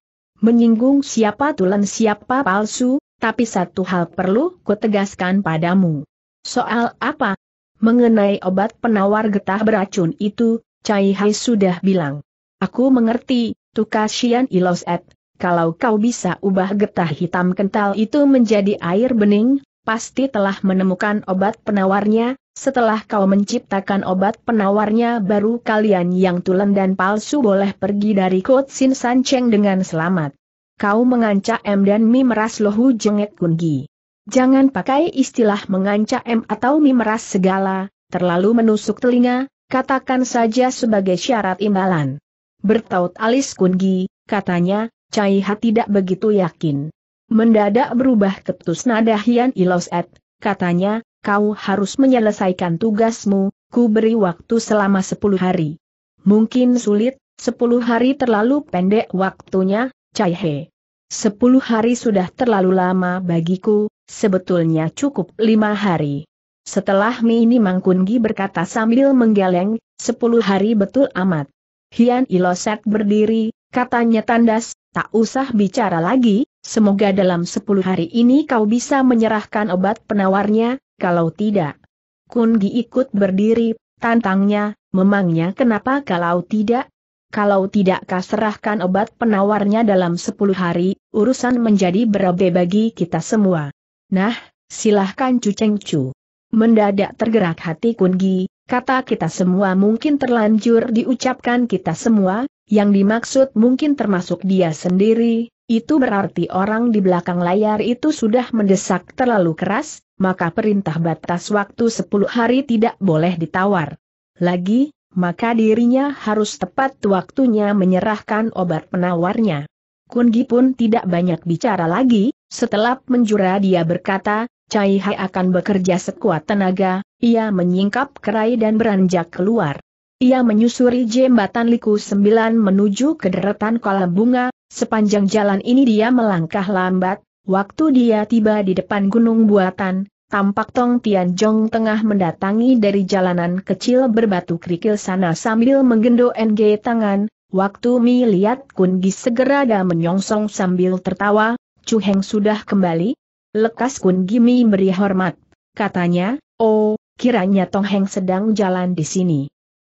menyinggung siapa tulen siapa palsu, tapi satu hal perlu kutegaskan padamu. Soal apa? Mengenai obat penawar getah beracun itu, Cai Hai sudah bilang. Aku mengerti, Tukasian Ilos Et, kalau kau bisa ubah getah hitam kental itu menjadi air bening, pasti telah menemukan obat penawarnya, setelah kau menciptakan obat penawarnya baru kalian yang tulen dan palsu boleh pergi dari Kotsin Sancheng dengan selamat. Kau mengancam M dan Mi meras lohu jengek kungi. Jangan pakai istilah mengancam atau Mi meras segala, terlalu menusuk telinga, katakan saja sebagai syarat imbalan. Bertaut alis kungi, katanya, Cai Ha tidak begitu yakin. Mendadak berubah ketus nada Hian Et, katanya, kau harus menyelesaikan tugasmu, ku beri waktu selama sepuluh hari. Mungkin sulit, sepuluh hari terlalu pendek waktunya, Cai He. Sepuluh hari sudah terlalu lama bagiku, sebetulnya cukup lima hari. Setelah ini Mangkungi berkata sambil menggeleng, sepuluh hari betul amat. Hian Iloset berdiri, katanya tandas, tak usah bicara lagi, semoga dalam sepuluh hari ini kau bisa menyerahkan obat penawarnya, kalau tidak. Kungi ikut berdiri, tantangnya, memangnya kenapa kalau tidak? Kalau tidak kaserahkan obat penawarnya dalam 10 hari, urusan menjadi berabe bagi kita semua. Nah, silahkan cuceng Cu. Mendadak tergerak hati Kungi, Kata kita semua mungkin terlanjur diucapkan kita semua, yang dimaksud mungkin termasuk dia sendiri, itu berarti orang di belakang layar itu sudah mendesak terlalu keras, maka perintah batas waktu 10 hari tidak boleh ditawar. Lagi, maka dirinya harus tepat waktunya menyerahkan obat penawarnya. Kungi pun tidak banyak bicara lagi, setelah menjura dia berkata, Cai Hai akan bekerja sekuat tenaga, ia menyingkap kerai dan beranjak keluar. Ia menyusuri jembatan liku sembilan menuju ke deretan kolam bunga, sepanjang jalan ini dia melangkah lambat, waktu dia tiba di depan gunung buatan, tampak Tong Tianjong tengah mendatangi dari jalanan kecil berbatu kerikil sana sambil menggendo NG tangan, waktu Mi lihat Kun Gi segera dan menyongsong sambil tertawa, Chu Heng sudah kembali, Lekas Kun Gimi beri hormat. Katanya, oh, kiranya Tong Heng sedang jalan di sini.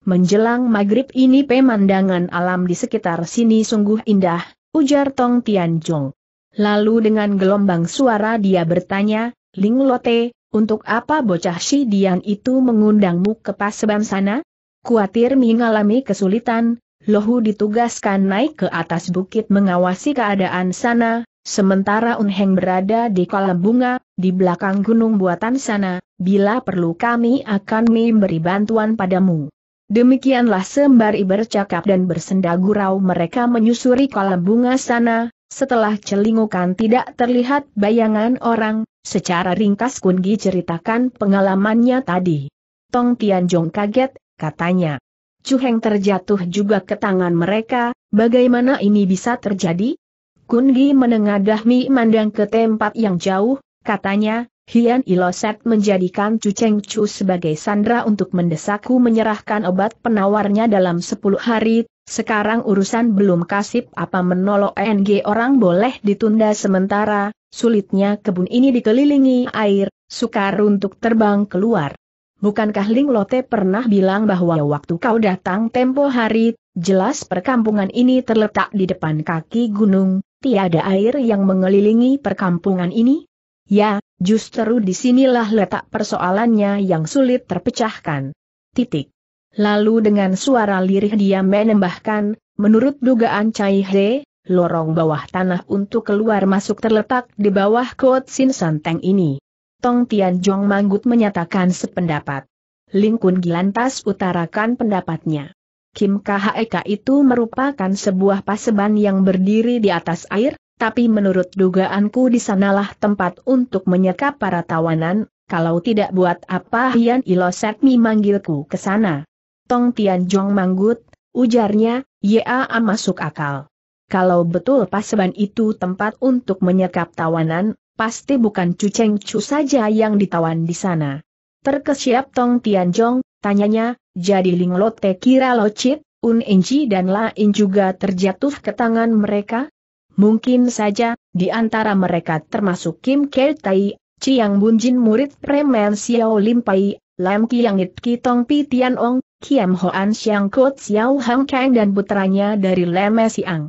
Menjelang maghrib ini pemandangan alam di sekitar sini sungguh indah, ujar Tong Tian Jong. Lalu dengan gelombang suara dia bertanya, Ling Lote, untuk apa bocah si Dian itu mengundangmu ke Paseban sana? Kuatir mengalami kesulitan, Lohu ditugaskan naik ke atas bukit mengawasi keadaan sana, Sementara Unheng berada di kolam bunga, di belakang gunung buatan sana, bila perlu kami akan memberi bantuan padamu. Demikianlah sembari bercakap dan bersenda gurau mereka menyusuri kolam bunga sana, setelah celingukan tidak terlihat bayangan orang, secara ringkas Kungi ceritakan pengalamannya tadi. Tong Tianjong kaget, katanya. Cuheng terjatuh juga ke tangan mereka, bagaimana ini bisa terjadi? Kungi menengadah mi, mandang ke tempat yang jauh, katanya, Hian Iloset menjadikan Cuceng Cheng Chu sebagai sandra untuk mendesakku menyerahkan obat penawarnya dalam sepuluh hari, sekarang urusan belum kasip apa menolok NG orang boleh ditunda sementara, sulitnya kebun ini dikelilingi air, sukar untuk terbang keluar. Bukankah Ling Lote pernah bilang bahwa waktu kau datang tempo hari, jelas perkampungan ini terletak di depan kaki gunung, Tiada air yang mengelilingi perkampungan ini? Ya, justru disinilah letak persoalannya yang sulit terpecahkan. Titik. Lalu dengan suara lirih dia menambahkan, menurut dugaan Cai He, lorong bawah tanah untuk keluar masuk terletak di bawah Kot Sin Santeng ini. Tong Tian Jong Manggut menyatakan sependapat. Lingkun Gilantas utarakan pendapatnya. Kim Khek e itu merupakan sebuah paseban yang berdiri di atas air, tapi menurut dugaanku di sanalah tempat untuk menyekap para tawanan, kalau tidak buat apa Hian Ilosetmi manggilku ke sana. Tong Tian Jong manggut, ujarnya, ya masuk akal. Kalau betul paseban itu tempat untuk menyekap tawanan, pasti bukan Cu Cheng Cu saja yang ditawan di sana. Terkesiap Tong Tian Jong, tanyanya, jadi Lote kira Locit, Un inci dan Lain juga terjatuh ke tangan mereka? Mungkin saja, di antara mereka termasuk Kim Kel Tai, Chiang Bunjin murid Premen Xiao Lim Pai, Lam Kiang It Kitong Pi Tian Ong, Kiam Hoan Xiang Xiao Hang Kang dan putranya dari Lam e Siang.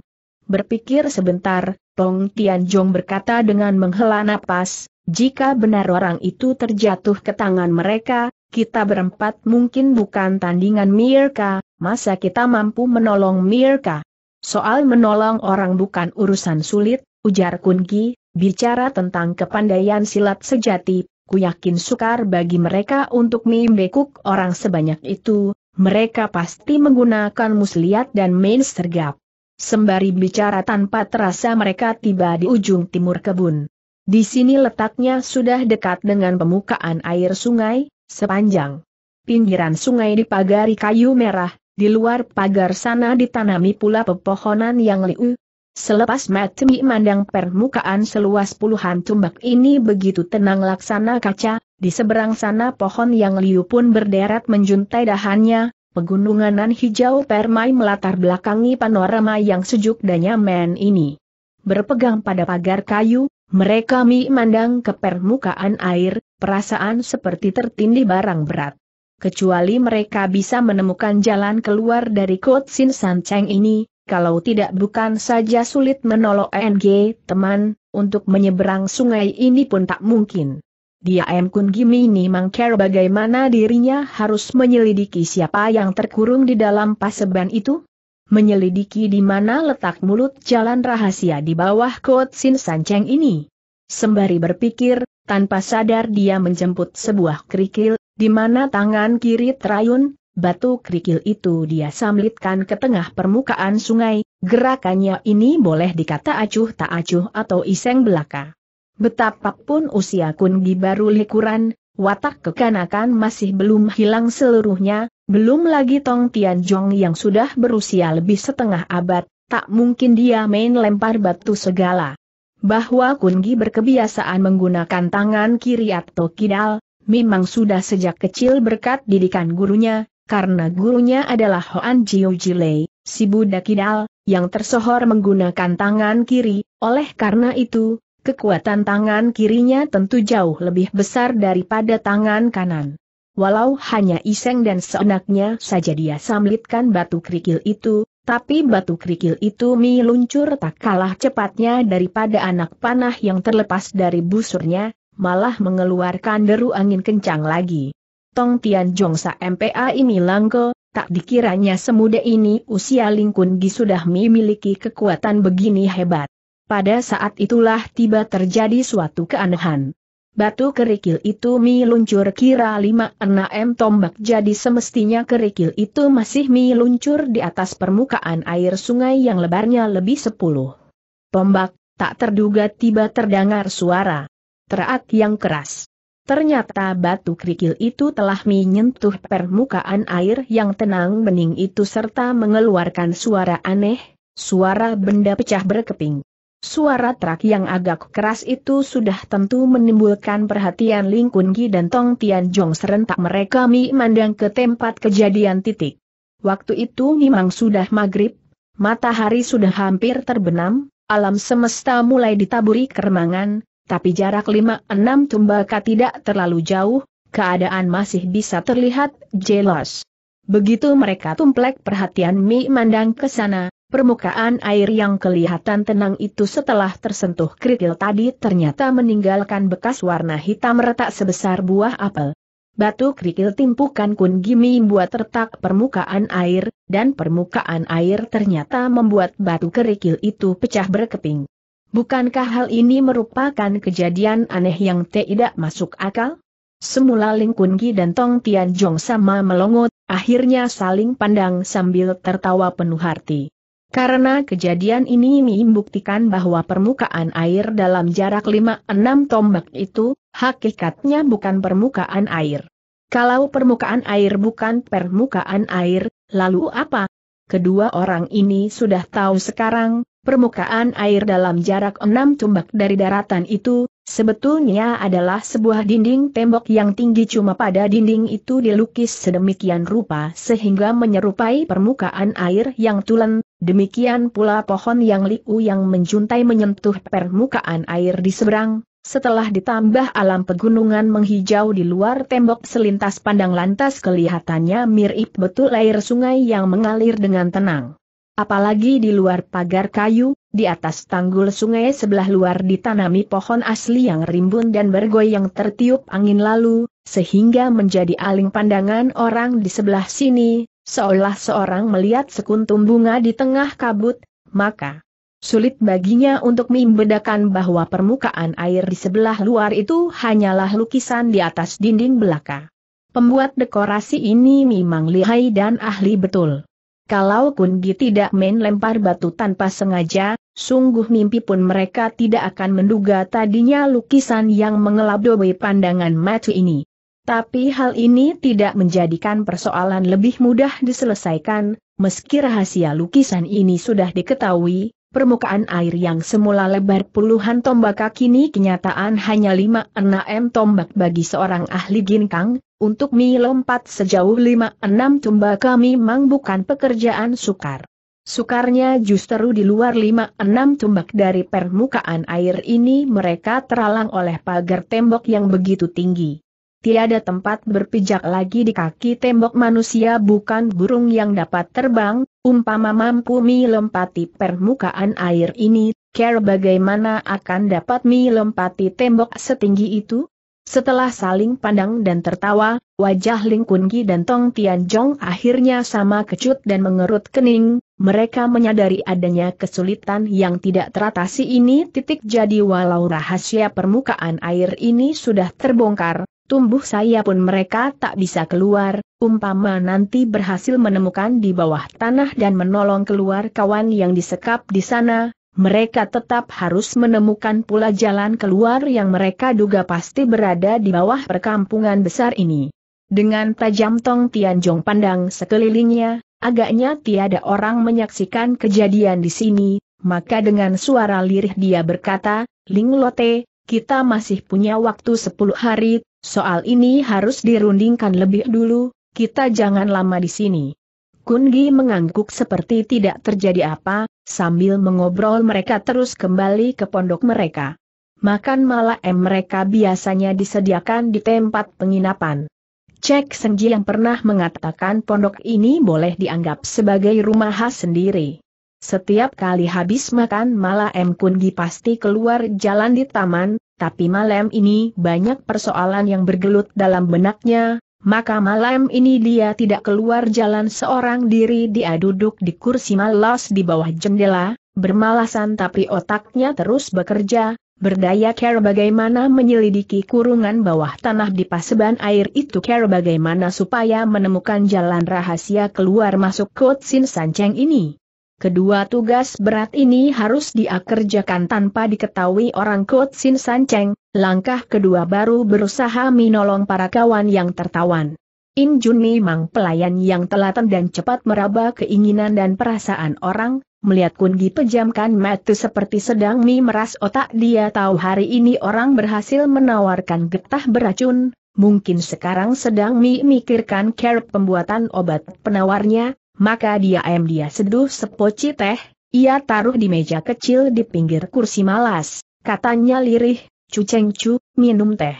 Berpikir sebentar, Tong Tian Jong berkata dengan menghela napas, jika benar orang itu terjatuh ke tangan mereka, kita berempat mungkin bukan tandingan Mirka, masa kita mampu menolong Mirka? Soal menolong orang bukan urusan sulit, ujar Kunki, bicara tentang kepandaian silat sejati, ku yakin sukar bagi mereka untuk membekuk orang sebanyak itu, mereka pasti menggunakan muslihat dan main sergap. Sembari bicara tanpa terasa mereka tiba di ujung timur kebun. Di sini letaknya sudah dekat dengan permukaan air sungai, Sepanjang pinggiran sungai dipagari kayu merah, di luar pagar sana ditanami pula pepohonan yang liu. Selepas Matemi mandang permukaan seluas puluhan tumbak ini begitu tenang laksana kaca, di seberang sana pohon yang liu pun berderet menjuntai dahannya, pegununganan hijau permai melatar belakangi panorama yang sejuk dan nyaman ini. Berpegang pada pagar kayu, mereka mi mandang ke permukaan air, perasaan seperti tertindih barang berat. Kecuali mereka bisa menemukan jalan keluar dari sin San Cheng ini, kalau tidak bukan saja sulit menolong NG, teman, untuk menyeberang sungai ini pun tak mungkin. Dia M. Kun Gimi ini mengker bagaimana dirinya harus menyelidiki siapa yang terkurung di dalam paseban itu? Menyelidiki di mana letak mulut jalan rahasia di bawah kot Sin san Cheng ini. Sembari berpikir, tanpa sadar dia menjemput sebuah kerikil, di mana tangan kiri terayun, batu kerikil itu dia samlitkan ke tengah permukaan sungai, gerakannya ini boleh dikata acuh tak acuh atau iseng belaka. Betapapun usia Kungi baru likuran, watak kekanakan masih belum hilang seluruhnya, belum lagi Tong Tian Jong yang sudah berusia lebih setengah abad, tak mungkin dia main lempar batu segala bahwa Kungi berkebiasaan menggunakan tangan kiri atau kidal, memang sudah sejak kecil berkat didikan gurunya, karena gurunya adalah Hoan Jiu Jilei, si Buddha kidal, yang tersohor menggunakan tangan kiri, oleh karena itu, kekuatan tangan kirinya tentu jauh lebih besar daripada tangan kanan. Walau hanya iseng dan seenaknya saja dia samlitkan batu kerikil itu, tapi batu kerikil itu meluncur tak kalah cepatnya daripada anak panah yang terlepas dari busurnya, malah mengeluarkan deru angin kencang lagi. Tong Tian Jongsa MPA ini langko, tak dikiranya semuda ini usia Lingkun Gi sudah memiliki kekuatan begini hebat. Pada saat itulah tiba terjadi suatu keanehan. Batu kerikil itu meluncur kira kira 5-6 tombak jadi semestinya kerikil itu masih meluncur di atas permukaan air sungai yang lebarnya lebih sepuluh. Tombak, tak terduga tiba terdengar suara. Teraat yang keras. Ternyata batu kerikil itu telah menyentuh permukaan air yang tenang bening itu serta mengeluarkan suara aneh, suara benda pecah berkeping. Suara trak yang agak keras itu sudah tentu menimbulkan perhatian Ling Kun Gi dan Tong Tian Jong serentak mereka mandang ke tempat kejadian titik. Waktu itu memang sudah maghrib, matahari sudah hampir terbenam, alam semesta mulai ditaburi keremangan, tapi jarak 5-6 tumbaka tidak terlalu jauh, keadaan masih bisa terlihat jelas. Begitu mereka tumplek perhatian Mi mandang ke sana, Permukaan air yang kelihatan tenang itu setelah tersentuh kerikil tadi ternyata meninggalkan bekas warna hitam retak sebesar buah apel. Batu kerikil timpukan Kun Gimi membuat retak permukaan air, dan permukaan air ternyata membuat batu kerikil itu pecah berkeping. Bukankah hal ini merupakan kejadian aneh yang tidak masuk akal? Semula Ling Kun Gi dan Tong Tian Jong sama melongot, akhirnya saling pandang sambil tertawa penuh hati. Karena kejadian ini membuktikan bahwa permukaan air dalam jarak 5-6 tombak itu, hakikatnya bukan permukaan air. Kalau permukaan air bukan permukaan air, lalu apa? Kedua orang ini sudah tahu sekarang, permukaan air dalam jarak 6 tombak dari daratan itu, sebetulnya adalah sebuah dinding tembok yang tinggi cuma pada dinding itu dilukis sedemikian rupa sehingga menyerupai permukaan air yang tulen, demikian pula pohon yang liu yang menjuntai menyentuh permukaan air di seberang, setelah ditambah alam pegunungan menghijau di luar tembok selintas pandang lantas kelihatannya mirip betul air sungai yang mengalir dengan tenang. Apalagi di luar pagar kayu, di atas tanggul sungai sebelah luar ditanami pohon asli yang rimbun dan bergoyang tertiup angin lalu, sehingga menjadi aling pandangan orang di sebelah sini, seolah seorang melihat sekuntum bunga di tengah kabut, maka sulit baginya untuk membedakan bahwa permukaan air di sebelah luar itu hanyalah lukisan di atas dinding belaka. Pembuat dekorasi ini memang lihai dan ahli betul. Kalau Gi tidak main lempar batu tanpa sengaja, sungguh mimpi pun mereka tidak akan menduga tadinya lukisan yang mengelabui pandangan mata ini. Tapi hal ini tidak menjadikan persoalan lebih mudah diselesaikan, meski rahasia lukisan ini sudah diketahui, Permukaan air yang semula lebar puluhan tombak kini kenyataan hanya 5-6 tombak bagi seorang ahli ginkang, untuk mi lompat sejauh 5-6 tombak kami memang bukan pekerjaan sukar. Sukarnya justru di luar 5-6 tombak dari permukaan air ini mereka teralang oleh pagar tembok yang begitu tinggi tiada tempat berpijak lagi di kaki tembok manusia bukan burung yang dapat terbang, umpama mampu melompati permukaan air ini, care bagaimana akan dapat melompati tembok setinggi itu? Setelah saling pandang dan tertawa, wajah Ling Kungi dan Tong Tianjong akhirnya sama kecut dan mengerut kening, mereka menyadari adanya kesulitan yang tidak teratasi ini titik jadi walau rahasia permukaan air ini sudah terbongkar, tumbuh saya pun mereka tak bisa keluar, umpama nanti berhasil menemukan di bawah tanah dan menolong keluar kawan yang disekap di sana, mereka tetap harus menemukan pula jalan keluar yang mereka duga pasti berada di bawah perkampungan besar ini. Dengan tajam Tong Tianjong pandang sekelilingnya, agaknya tiada orang menyaksikan kejadian di sini, maka dengan suara lirih dia berkata, Ling Lote, kita masih punya waktu 10 hari, soal ini harus dirundingkan lebih dulu, kita jangan lama di sini. Kungi mengangguk seperti tidak terjadi apa, sambil mengobrol mereka terus kembali ke pondok mereka. Makan malam mereka biasanya disediakan di tempat penginapan. Cek Senji yang pernah mengatakan pondok ini boleh dianggap sebagai rumah khas sendiri. Setiap kali habis makan malah M. Kungi pasti keluar jalan di taman, tapi malam ini banyak persoalan yang bergelut dalam benaknya, maka malam ini dia tidak keluar jalan seorang diri dia duduk di kursi malas di bawah jendela, bermalasan tapi otaknya terus bekerja, berdaya care bagaimana menyelidiki kurungan bawah tanah di paseban air itu care bagaimana supaya menemukan jalan rahasia keluar masuk Kotsin Sanceng ini. Kedua tugas berat ini harus dia tanpa diketahui orang Kut Sin San langkah kedua baru berusaha menolong para kawan yang tertawan. In Jun memang pelayan yang telaten dan cepat meraba keinginan dan perasaan orang, melihat Kun pejamkan mata seperti sedang meras otak dia tahu hari ini orang berhasil menawarkan getah beracun, mungkin sekarang sedang mikirkan care pembuatan obat penawarnya, maka dia em dia seduh sepoci teh, ia taruh di meja kecil di pinggir kursi malas, katanya lirih, cu ceng cu, minum teh.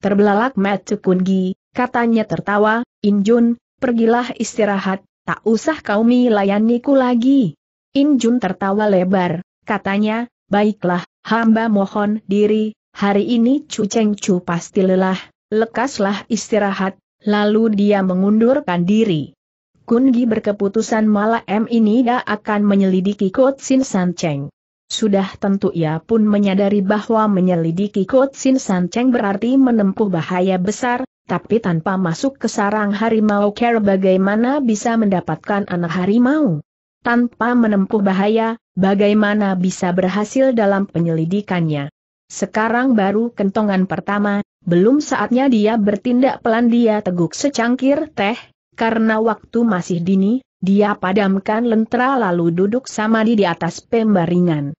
Terbelalak Matu Kungi, katanya tertawa, Injun, pergilah istirahat, tak usah kau milayaniku lagi. Injun tertawa lebar, katanya, baiklah, hamba mohon diri, hari ini Cu ceng cu pasti lelah, lekaslah istirahat, lalu dia mengundurkan diri. Kun berkeputusan malam ini dia akan menyelidiki Kot Sin San Cheng. Sudah tentu ia pun menyadari bahwa menyelidiki Kot Sin San Cheng berarti menempuh bahaya besar, tapi tanpa masuk ke sarang harimau Care bagaimana bisa mendapatkan anak harimau? Tanpa menempuh bahaya, bagaimana bisa berhasil dalam penyelidikannya? Sekarang baru kentongan pertama, belum saatnya dia bertindak pelan dia teguk secangkir teh, karena waktu masih dini, dia padamkan lentera lalu duduk samadi di atas pembaringan.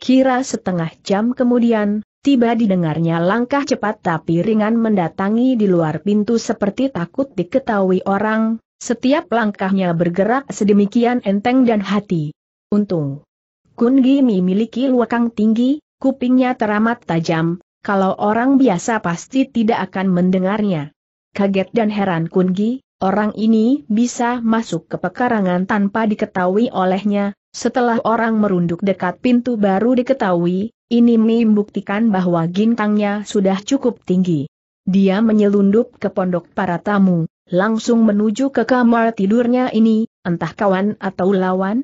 Kira setengah jam kemudian, tiba didengarnya langkah cepat tapi ringan mendatangi di luar pintu seperti takut diketahui orang, setiap langkahnya bergerak sedemikian enteng dan hati. Untung. Kungi Gimi miliki luakang tinggi, kupingnya teramat tajam, kalau orang biasa pasti tidak akan mendengarnya. Kaget dan heran Kungi? Orang ini bisa masuk ke pekarangan tanpa diketahui olehnya, setelah orang merunduk dekat pintu baru diketahui, ini membuktikan bahwa gintangnya sudah cukup tinggi. Dia menyelundup ke pondok para tamu, langsung menuju ke kamar tidurnya ini, entah kawan atau lawan?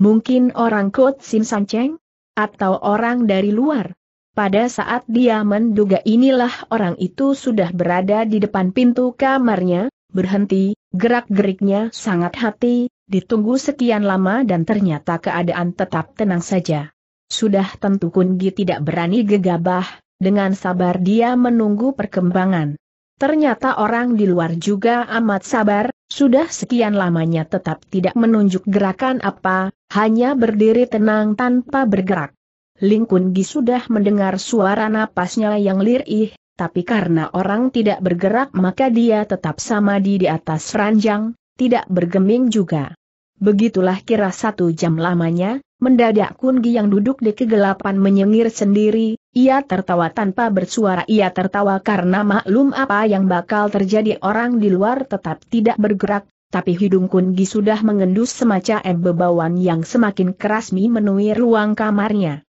Mungkin orang Kot Sim Sanceng? Atau orang dari luar? Pada saat dia menduga inilah orang itu sudah berada di depan pintu kamarnya, berhenti, gerak-geriknya sangat hati, ditunggu sekian lama dan ternyata keadaan tetap tenang saja. Sudah tentu Kungi tidak berani gegabah, dengan sabar dia menunggu perkembangan. Ternyata orang di luar juga amat sabar, sudah sekian lamanya tetap tidak menunjuk gerakan apa, hanya berdiri tenang tanpa bergerak. Ling Kun Gi sudah mendengar suara napasnya yang lirih, tapi karena orang tidak bergerak maka dia tetap sama di atas ranjang, tidak bergeming juga. Begitulah kira satu jam lamanya, mendadak Kungi yang duduk di kegelapan menyengir sendiri, ia tertawa tanpa bersuara ia tertawa karena maklum apa yang bakal terjadi orang di luar tetap tidak bergerak, tapi hidung Kungi sudah mengendus semacam bebauan yang semakin keras memenuhi ruang kamarnya.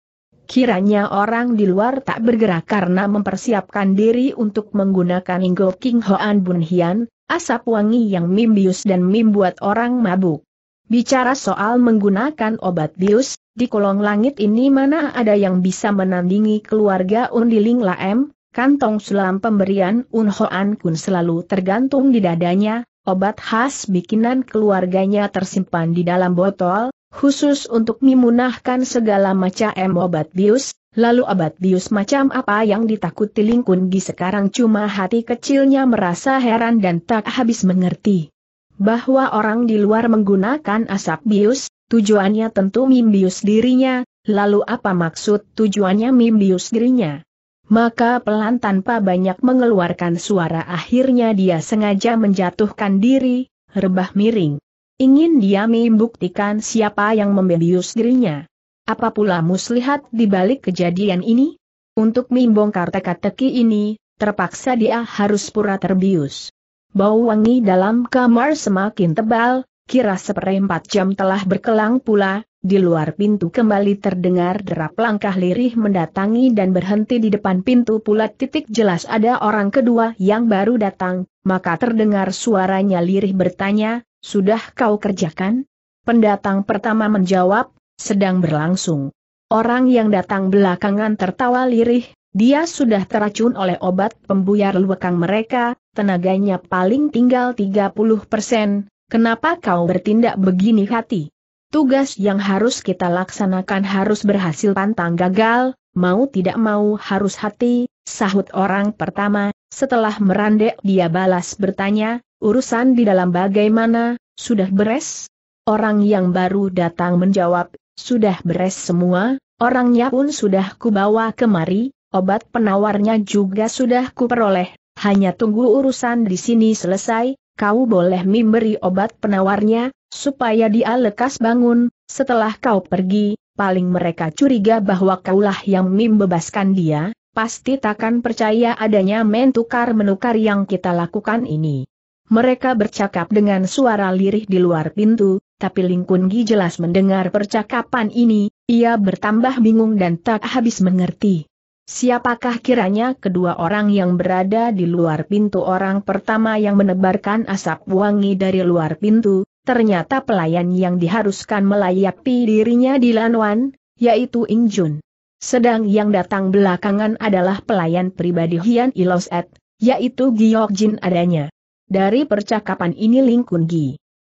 Kiranya orang di luar tak bergerak karena mempersiapkan diri untuk menggunakan Inggo King Hoan Bun Hian, asap wangi yang mimbius dan membuat orang mabuk. Bicara soal menggunakan obat bius, di kolong langit ini mana ada yang bisa menandingi keluarga Undiling Laem, kantong sulam pemberian Un Hoan Kun selalu tergantung di dadanya, obat khas bikinan keluarganya tersimpan di dalam botol, khusus untuk memunahkan segala macam obat bius, lalu obat bius macam apa yang ditakuti Lingkun Gi sekarang cuma hati kecilnya merasa heran dan tak habis mengerti. Bahwa orang di luar menggunakan asap bius, tujuannya tentu mimbius dirinya, lalu apa maksud tujuannya mimbius dirinya? Maka pelan tanpa banyak mengeluarkan suara akhirnya dia sengaja menjatuhkan diri, rebah miring. Ingin dia membuktikan siapa yang membius dirinya. Apa pula muslihat di balik kejadian ini? Untuk membongkar teka-teki ini, terpaksa dia harus pura terbius. Bau wangi dalam kamar semakin tebal, kira seperempat jam telah berkelang pula, di luar pintu kembali terdengar derap langkah lirih mendatangi dan berhenti di depan pintu pula titik jelas ada orang kedua yang baru datang, maka terdengar suaranya lirih bertanya, sudah kau kerjakan? Pendatang pertama menjawab, sedang berlangsung. Orang yang datang belakangan tertawa lirih, dia sudah teracun oleh obat pembuyar luekang mereka, tenaganya paling tinggal 30 persen, kenapa kau bertindak begini hati? Tugas yang harus kita laksanakan harus berhasil pantang gagal, mau tidak mau harus hati, sahut orang pertama, setelah merandek dia balas bertanya, urusan di dalam bagaimana, sudah beres? Orang yang baru datang menjawab, sudah beres semua, orangnya pun sudah kubawa kemari, obat penawarnya juga sudah kuperoleh, hanya tunggu urusan di sini selesai, kau boleh memberi obat penawarnya, supaya dia lekas bangun, setelah kau pergi, paling mereka curiga bahwa kaulah yang membebaskan dia, pasti takkan percaya adanya men menukar yang kita lakukan ini. Mereka bercakap dengan suara lirih di luar pintu, tapi Ling Gi jelas mendengar percakapan ini, ia bertambah bingung dan tak habis mengerti. Siapakah kiranya kedua orang yang berada di luar pintu orang pertama yang menebarkan asap wangi dari luar pintu, ternyata pelayan yang diharuskan melayapi dirinya di Lanwan, yaitu Ing Jun. Sedang yang datang belakangan adalah pelayan pribadi Hian Iloset, yaitu Giok Jin adanya. Dari percakapan ini Ling Kun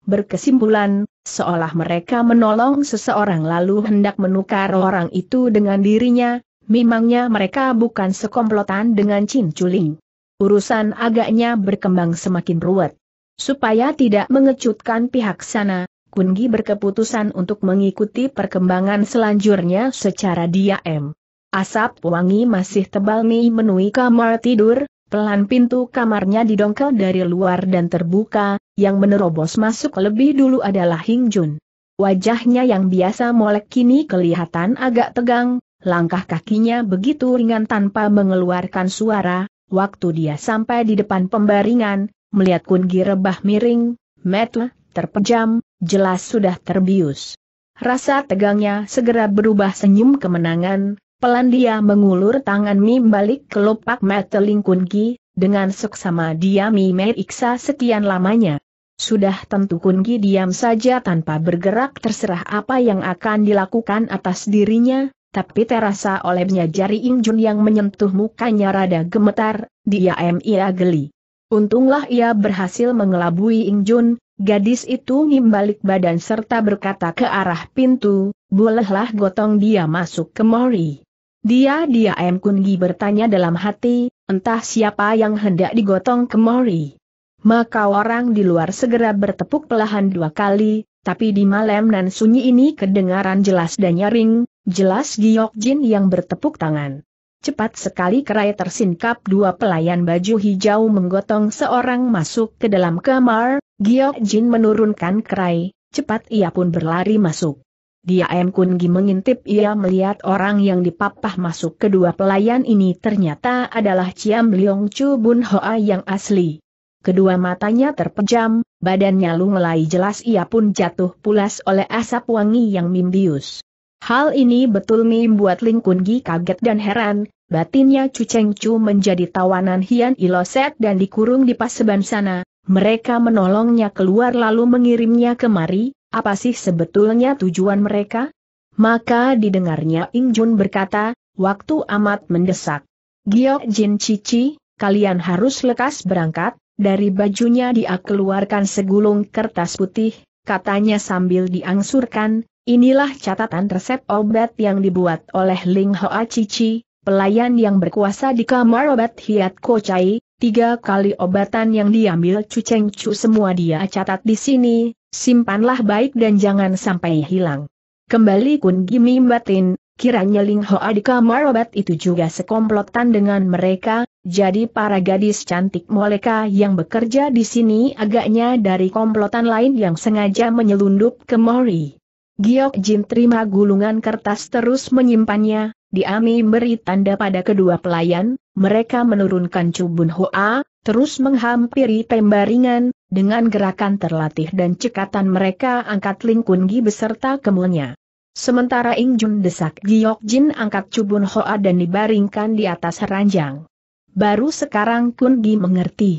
berkesimpulan, seolah mereka menolong seseorang lalu hendak menukar orang itu dengan dirinya, memangnya mereka bukan sekomplotan dengan Chin Chuling. Urusan agaknya berkembang semakin ruwet. Supaya tidak mengecutkan pihak sana, Kungi berkeputusan untuk mengikuti perkembangan selanjutnya secara diam. Asap wangi masih tebal memenuhi kamar tidur, Pelan pintu kamarnya didongkel dari luar dan terbuka, yang menerobos masuk lebih dulu adalah Hing Jun. Wajahnya yang biasa molek kini kelihatan agak tegang, langkah kakinya begitu ringan tanpa mengeluarkan suara, waktu dia sampai di depan pembaringan, melihat kungi rebah miring, metle, terpejam, jelas sudah terbius. Rasa tegangnya segera berubah senyum kemenangan, Pelan dia mengulur tangan mimbalik balik ke lopak meteling Ling dengan seksama dia Mim meriksa sekian lamanya. Sudah tentu Kun diam saja tanpa bergerak terserah apa yang akan dilakukan atas dirinya, tapi terasa olehnya jari Injun yang menyentuh mukanya rada gemetar, dia M.I.A. geli. Untunglah ia berhasil mengelabui Injun, gadis itu mimbalik badan serta berkata ke arah pintu, bolehlah gotong dia masuk ke Mori. Dia-dia M. Kungi bertanya dalam hati, entah siapa yang hendak digotong ke Mori. Maka orang di luar segera bertepuk pelahan dua kali, tapi di malam nan sunyi ini kedengaran jelas dan nyaring, jelas Giok Jin yang bertepuk tangan. Cepat sekali kerai tersingkap dua pelayan baju hijau menggotong seorang masuk ke dalam kamar, Giok Jin menurunkan kerai, cepat ia pun berlari masuk. Dia M. Kungi mengintip ia melihat orang yang dipapah masuk kedua pelayan ini ternyata adalah Ciam Leong Chu Bun Hoa yang asli. Kedua matanya terpejam, badannya lunglai jelas ia pun jatuh pulas oleh asap wangi yang mimbius. Hal ini betul membuat Ling Kungi kaget dan heran, batinnya Chu Cheng Chu menjadi tawanan Hian Iloset dan dikurung di pas paseban sana, mereka menolongnya keluar lalu mengirimnya kemari, apa sih sebetulnya tujuan mereka? Maka didengarnya Ing Jun berkata, waktu amat mendesak. Gio Jin Cici, kalian harus lekas berangkat, dari bajunya dia keluarkan segulung kertas putih, katanya sambil diangsurkan, inilah catatan resep obat yang dibuat oleh Ling Hoa Cici, pelayan yang berkuasa di kamar obat Hiat Ko Chai. tiga kali obatan yang diambil Cu Cheng Cu semua dia catat di sini, Simpanlah baik dan jangan sampai hilang. Kembali Kun Gimi batin, kiranya Ling Ho di kamar obat itu juga sekomplotan dengan mereka, jadi para gadis cantik moleka yang bekerja di sini agaknya dari komplotan lain yang sengaja menyelundup ke Mori. Giok Jin terima gulungan kertas terus menyimpannya, Diami beri tanda pada kedua pelayan, mereka menurunkan Cubun Hoa, terus menghampiri pembaringan, dengan gerakan terlatih dan cekatan mereka angkat Kun Gi beserta kemulnya. Sementara Ingjun desak Giok Jin angkat Cubun Hoa dan dibaringkan di atas ranjang. Baru sekarang Kun Gi mengerti.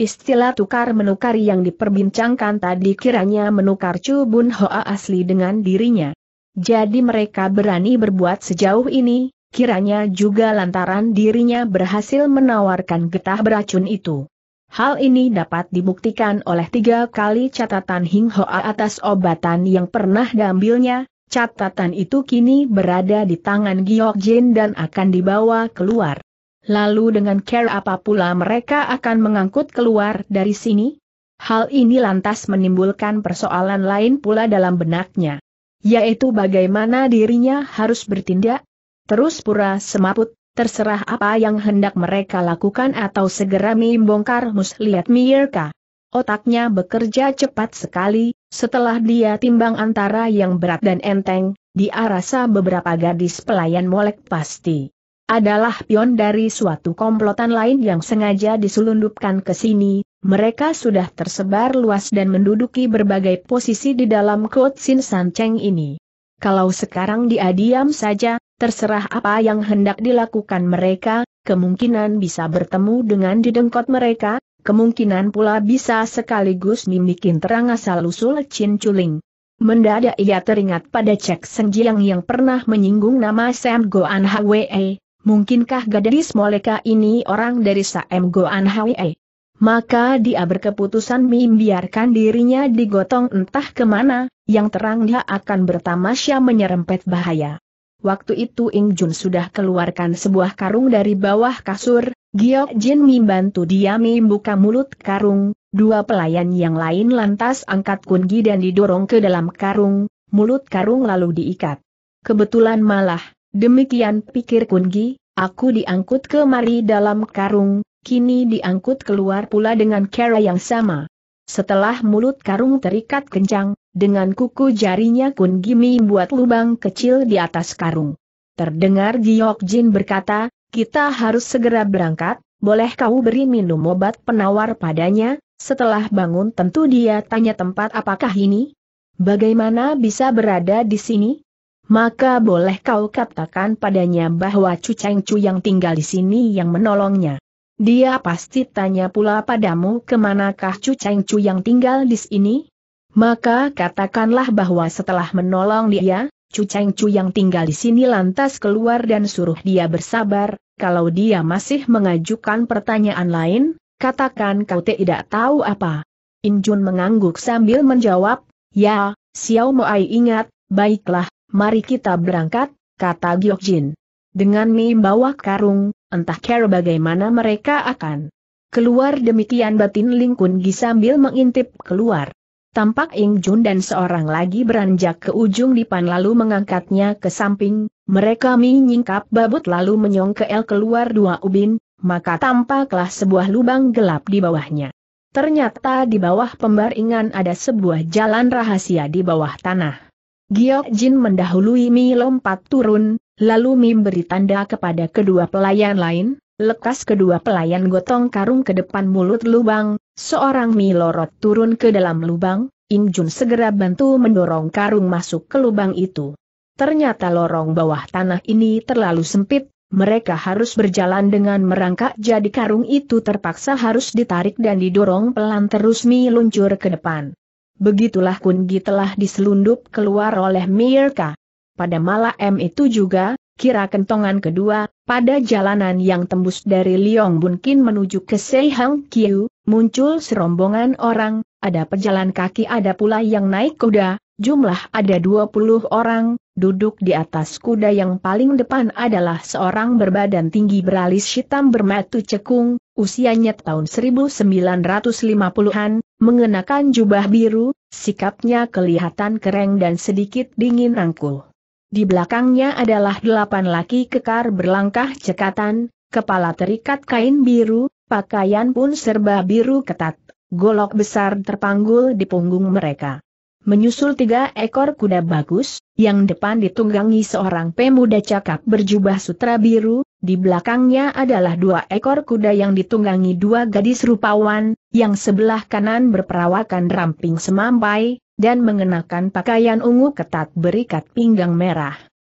Istilah tukar-menukar yang diperbincangkan tadi kiranya menukar Cubun Hoa asli dengan dirinya. Jadi mereka berani berbuat sejauh ini, kiranya juga lantaran dirinya berhasil menawarkan getah beracun itu. Hal ini dapat dibuktikan oleh tiga kali catatan Hing Hoa atas obatan yang pernah diambilnya, catatan itu kini berada di tangan Giok Jin dan akan dibawa keluar. Lalu dengan care apa pula mereka akan mengangkut keluar dari sini? Hal ini lantas menimbulkan persoalan lain pula dalam benaknya. Yaitu bagaimana dirinya harus bertindak, Terus pura semaput, terserah apa yang hendak mereka lakukan atau segera membongkar muslihat Mierka. Otaknya bekerja cepat sekali, setelah dia timbang antara yang berat dan enteng, dia rasa beberapa gadis pelayan molek pasti adalah pion dari suatu komplotan lain yang sengaja diselundupkan ke sini, mereka sudah tersebar luas dan menduduki berbagai posisi di dalam San Sancheng ini. Kalau sekarang dia diam saja, Terserah apa yang hendak dilakukan mereka, kemungkinan bisa bertemu dengan didengkot mereka, kemungkinan pula bisa sekaligus mimikin terang asal-usul Chin Chuling. Mendadak ia teringat pada Cek Senjiang yang pernah menyinggung nama Sam Goan Hwe. Mungkinkah gadis moleka ini orang dari Sam Goan Hwe? Maka dia berkeputusan membiarkan dirinya digotong entah kemana, yang terang dia akan bertamasya menyerempet bahaya. Waktu itu Ing Jun sudah keluarkan sebuah karung dari bawah kasur, Giok Jin bantu dia membuka mulut karung, dua pelayan yang lain lantas angkat kunci dan didorong ke dalam karung, mulut karung lalu diikat. Kebetulan malah, demikian pikir kunci, aku diangkut kemari dalam karung, kini diangkut keluar pula dengan cara yang sama. Setelah mulut karung terikat kencang, dengan kuku jarinya Kun Gimi buat lubang kecil di atas karung. Terdengar Giok Jin berkata, kita harus segera berangkat, boleh kau beri minum obat penawar padanya, setelah bangun tentu dia tanya tempat apakah ini? Bagaimana bisa berada di sini? Maka boleh kau katakan padanya bahwa Chu Cheng Chu yang tinggal di sini yang menolongnya. Dia pasti tanya pula padamu kemanakah Chu Cheng Chu yang tinggal di sini? Maka katakanlah bahwa setelah menolong dia, Chu Cheng Chu yang tinggal di sini lantas keluar dan suruh dia bersabar, kalau dia masih mengajukan pertanyaan lain, katakan kau tidak tahu apa. In Jun mengangguk sambil menjawab, ya, Xiao Mo Ai ingat, baiklah, mari kita berangkat, kata Jin. Dengan membawa karung, entah care bagaimana mereka akan keluar demikian batin Kun Gi sambil mengintip keluar. Tampak Ing Jun dan seorang lagi beranjak ke ujung dipan lalu mengangkatnya ke samping, mereka menyingkap babut lalu menyongkel keluar dua ubin, maka tampaklah sebuah lubang gelap di bawahnya. Ternyata di bawah pembaringan ada sebuah jalan rahasia di bawah tanah. Giok Jin mendahului Mi lompat turun, lalu Mi beri tanda kepada kedua pelayan lain, Lekas kedua pelayan gotong karung ke depan mulut lubang, seorang milorot turun ke dalam lubang, Injun segera bantu mendorong karung masuk ke lubang itu. Ternyata lorong bawah tanah ini terlalu sempit, mereka harus berjalan dengan merangkak jadi karung itu terpaksa harus ditarik dan didorong pelan terus mi luncur ke depan. Begitulah Kungi telah diselundup keluar oleh Mirka. Pada malam itu juga, kira kentongan kedua, pada jalanan yang tembus dari Liong Bunkin menuju ke Seihang Kiu, muncul serombongan orang, ada pejalan kaki ada pula yang naik kuda, jumlah ada 20 orang, duduk di atas kuda yang paling depan adalah seorang berbadan tinggi beralis hitam bermatu cekung, usianya tahun 1950-an, mengenakan jubah biru, sikapnya kelihatan kereng dan sedikit dingin rangkul di belakangnya adalah delapan laki kekar berlangkah cekatan, kepala terikat kain biru, pakaian pun serba biru ketat, golok besar terpanggul di punggung mereka. Menyusul tiga ekor kuda bagus, yang depan ditunggangi seorang pemuda cakap berjubah sutra biru, di belakangnya adalah dua ekor kuda yang ditunggangi dua gadis rupawan, yang sebelah kanan berperawakan ramping semampai, dan mengenakan pakaian ungu ketat berikat pinggang merah.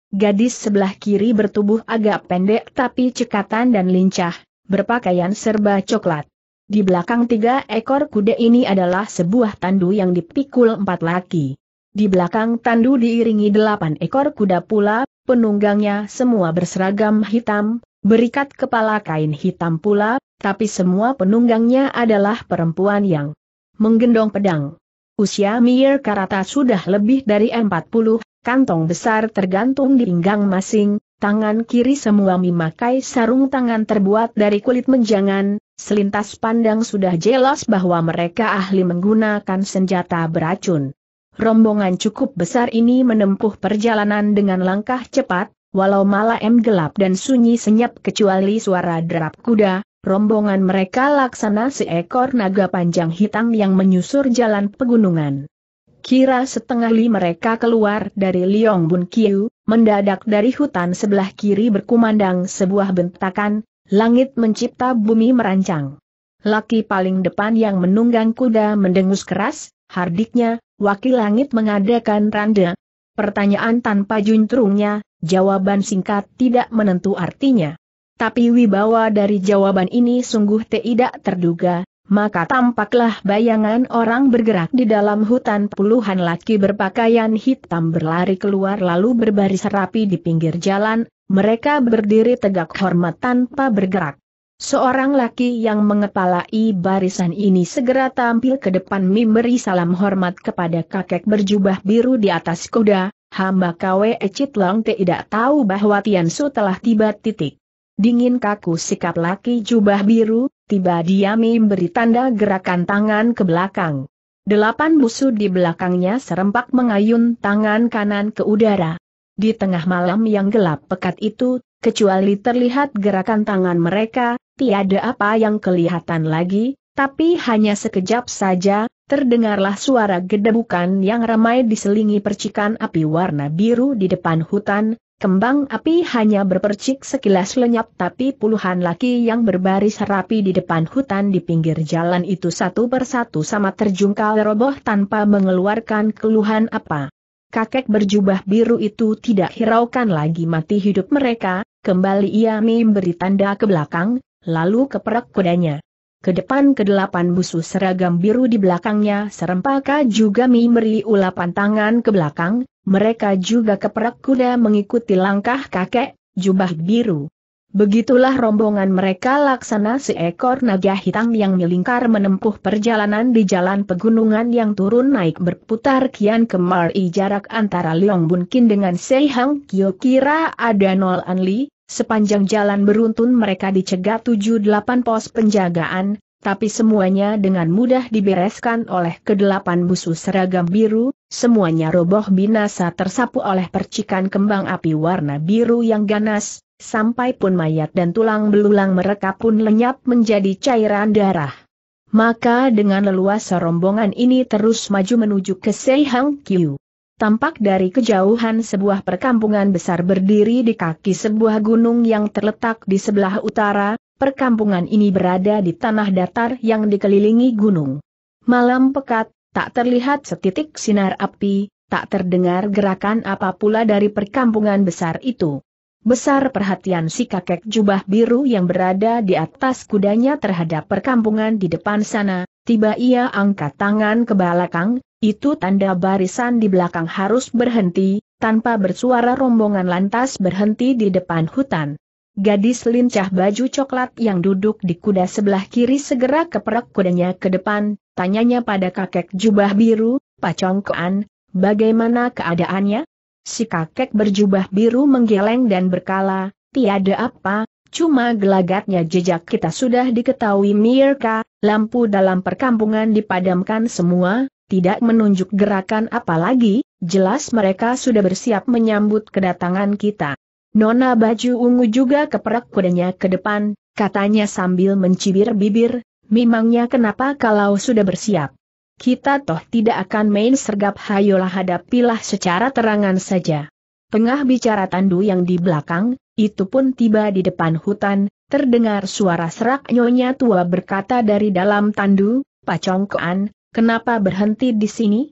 Gadis sebelah kiri bertubuh agak pendek tapi cekatan dan lincah, berpakaian serba coklat. Di belakang tiga ekor kuda ini adalah sebuah tandu yang dipikul empat laki. Di belakang tandu diiringi delapan ekor kuda pula, penunggangnya semua berseragam hitam, berikat kepala kain hitam pula, tapi semua penunggangnya adalah perempuan yang menggendong pedang. Usia Mir Karata sudah lebih dari 40, kantong besar tergantung di pinggang masing, tangan kiri semua memakai sarung tangan terbuat dari kulit menjangan, selintas pandang sudah jelas bahwa mereka ahli menggunakan senjata beracun. Rombongan cukup besar ini menempuh perjalanan dengan langkah cepat, walau malam gelap dan sunyi senyap kecuali suara derap kuda, Rombongan mereka laksana seekor naga panjang hitam yang menyusur jalan pegunungan. Kira setengah li mereka keluar dari Liong Bun Kiu, mendadak dari hutan sebelah kiri berkumandang sebuah bentakan, langit mencipta bumi merancang. Laki paling depan yang menunggang kuda mendengus keras, hardiknya, wakil langit mengadakan randa. Pertanyaan tanpa juntrungnya, jawaban singkat tidak menentu artinya. Tapi wibawa dari jawaban ini sungguh tidak terduga, maka tampaklah bayangan orang bergerak di dalam hutan puluhan laki berpakaian hitam berlari keluar lalu berbaris rapi di pinggir jalan, mereka berdiri tegak hormat tanpa bergerak. Seorang laki yang mengepalai barisan ini segera tampil ke depan memberi salam hormat kepada kakek berjubah biru di atas kuda, hamba KW Ecitlong tidak tahu bahwa Tiansu telah tiba titik. Dingin kaku sikap laki jubah biru, tiba dia memberi tanda gerakan tangan ke belakang. Delapan busur di belakangnya serempak mengayun tangan kanan ke udara. Di tengah malam yang gelap pekat itu, kecuali terlihat gerakan tangan mereka, tiada apa yang kelihatan lagi, tapi hanya sekejap saja, terdengarlah suara gedebukan yang ramai diselingi percikan api warna biru di depan hutan, Kembang api hanya berpercik sekilas lenyap tapi puluhan laki yang berbaris rapi di depan hutan di pinggir jalan itu satu persatu sama terjungkal roboh tanpa mengeluarkan keluhan apa. Kakek berjubah biru itu tidak hiraukan lagi mati hidup mereka, kembali ia memberi tanda ke belakang, lalu keperak kudanya. Ke depan kedelapan busu seragam biru di belakangnya serempaka juga memberi ulapan tangan ke belakang, mereka juga keperak kuda mengikuti langkah kakek, jubah biru. Begitulah rombongan mereka laksana seekor naga hitam yang melingkar menempuh perjalanan di jalan pegunungan yang turun naik berputar kian kemari jarak antara Leong Bunkin dengan Seihang Kyo kira ada Nol Anli, Sepanjang jalan beruntun mereka dicegat 7-8 pos penjagaan, tapi semuanya dengan mudah dibereskan oleh kedelapan busu seragam biru, semuanya roboh binasa tersapu oleh percikan kembang api warna biru yang ganas, sampai pun mayat dan tulang belulang mereka pun lenyap menjadi cairan darah. Maka dengan leluasa rombongan ini terus maju menuju ke Seihang Kyu tampak dari kejauhan sebuah perkampungan besar berdiri di kaki sebuah gunung yang terletak di sebelah utara, perkampungan ini berada di tanah datar yang dikelilingi gunung. Malam pekat, tak terlihat setitik sinar api, tak terdengar gerakan apa pula dari perkampungan besar itu. Besar perhatian si kakek jubah biru yang berada di atas kudanya terhadap perkampungan di depan sana, tiba ia angkat tangan ke belakang, itu tanda barisan di belakang harus berhenti, tanpa bersuara rombongan lantas berhenti di depan hutan. Gadis lincah baju coklat yang duduk di kuda sebelah kiri segera keperak kudanya ke depan, tanyanya pada kakek jubah biru, Pacongkoan, bagaimana keadaannya? Si kakek berjubah biru menggeleng dan berkala, tiada apa, Cuma gelagatnya jejak kita sudah diketahui Mirka, lampu dalam perkampungan dipadamkan semua, tidak menunjuk gerakan apalagi, jelas mereka sudah bersiap menyambut kedatangan kita. Nona baju ungu juga keperak kudanya ke depan, katanya sambil mencibir bibir, memangnya kenapa kalau sudah bersiap? Kita toh tidak akan main sergap hayolah hadapilah secara terangan saja. Tengah bicara Tandu yang di belakang, itu pun tiba di depan hutan, terdengar suara serak nyonya tua berkata dari dalam Tandu, Pacongkoan, kenapa berhenti di sini?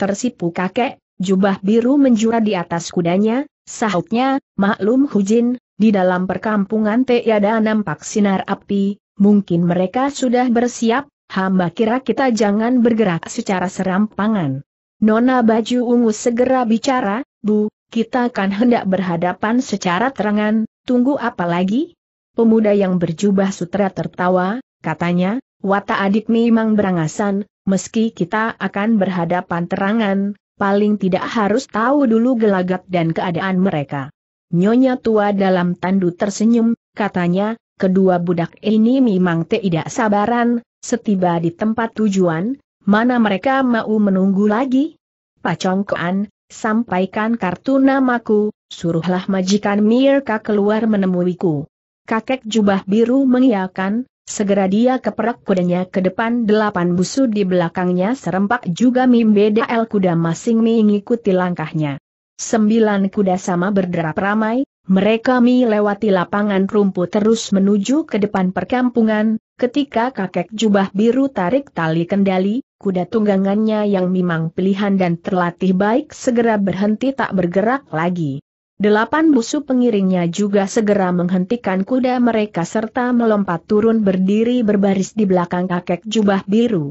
Tersipu kakek, jubah biru menjura di atas kudanya, sahutnya, maklum Hujin, di dalam perkampungan tiada ya nampak sinar api, mungkin mereka sudah bersiap, hamba kira kita jangan bergerak secara serampangan. Nona baju ungu segera bicara, Bu, kita kan hendak berhadapan secara terangan, tunggu apa lagi? Pemuda yang berjubah sutra tertawa, katanya, watak adik memang berangasan, Meski kita akan berhadapan terangan, paling tidak harus tahu dulu gelagat dan keadaan mereka. Nyonya tua dalam tandu tersenyum, katanya, kedua budak ini memang tidak sabaran, setiba di tempat tujuan, mana mereka mau menunggu lagi? Pacongkoan, sampaikan kartu namaku, suruhlah majikan Mirka keluar menemuiku. Kakek jubah biru mengiakan, Segera dia keperak kudanya ke depan delapan busu di belakangnya serempak juga mimbeda el kuda masing mengikuti langkahnya. Sembilan kuda sama berderap ramai, mereka mi lapangan rumput terus menuju ke depan perkampungan, ketika kakek jubah biru tarik tali kendali, kuda tunggangannya yang memang pilihan dan terlatih baik segera berhenti tak bergerak lagi. Delapan busu pengiringnya juga segera menghentikan kuda mereka serta melompat turun berdiri berbaris di belakang kakek jubah biru.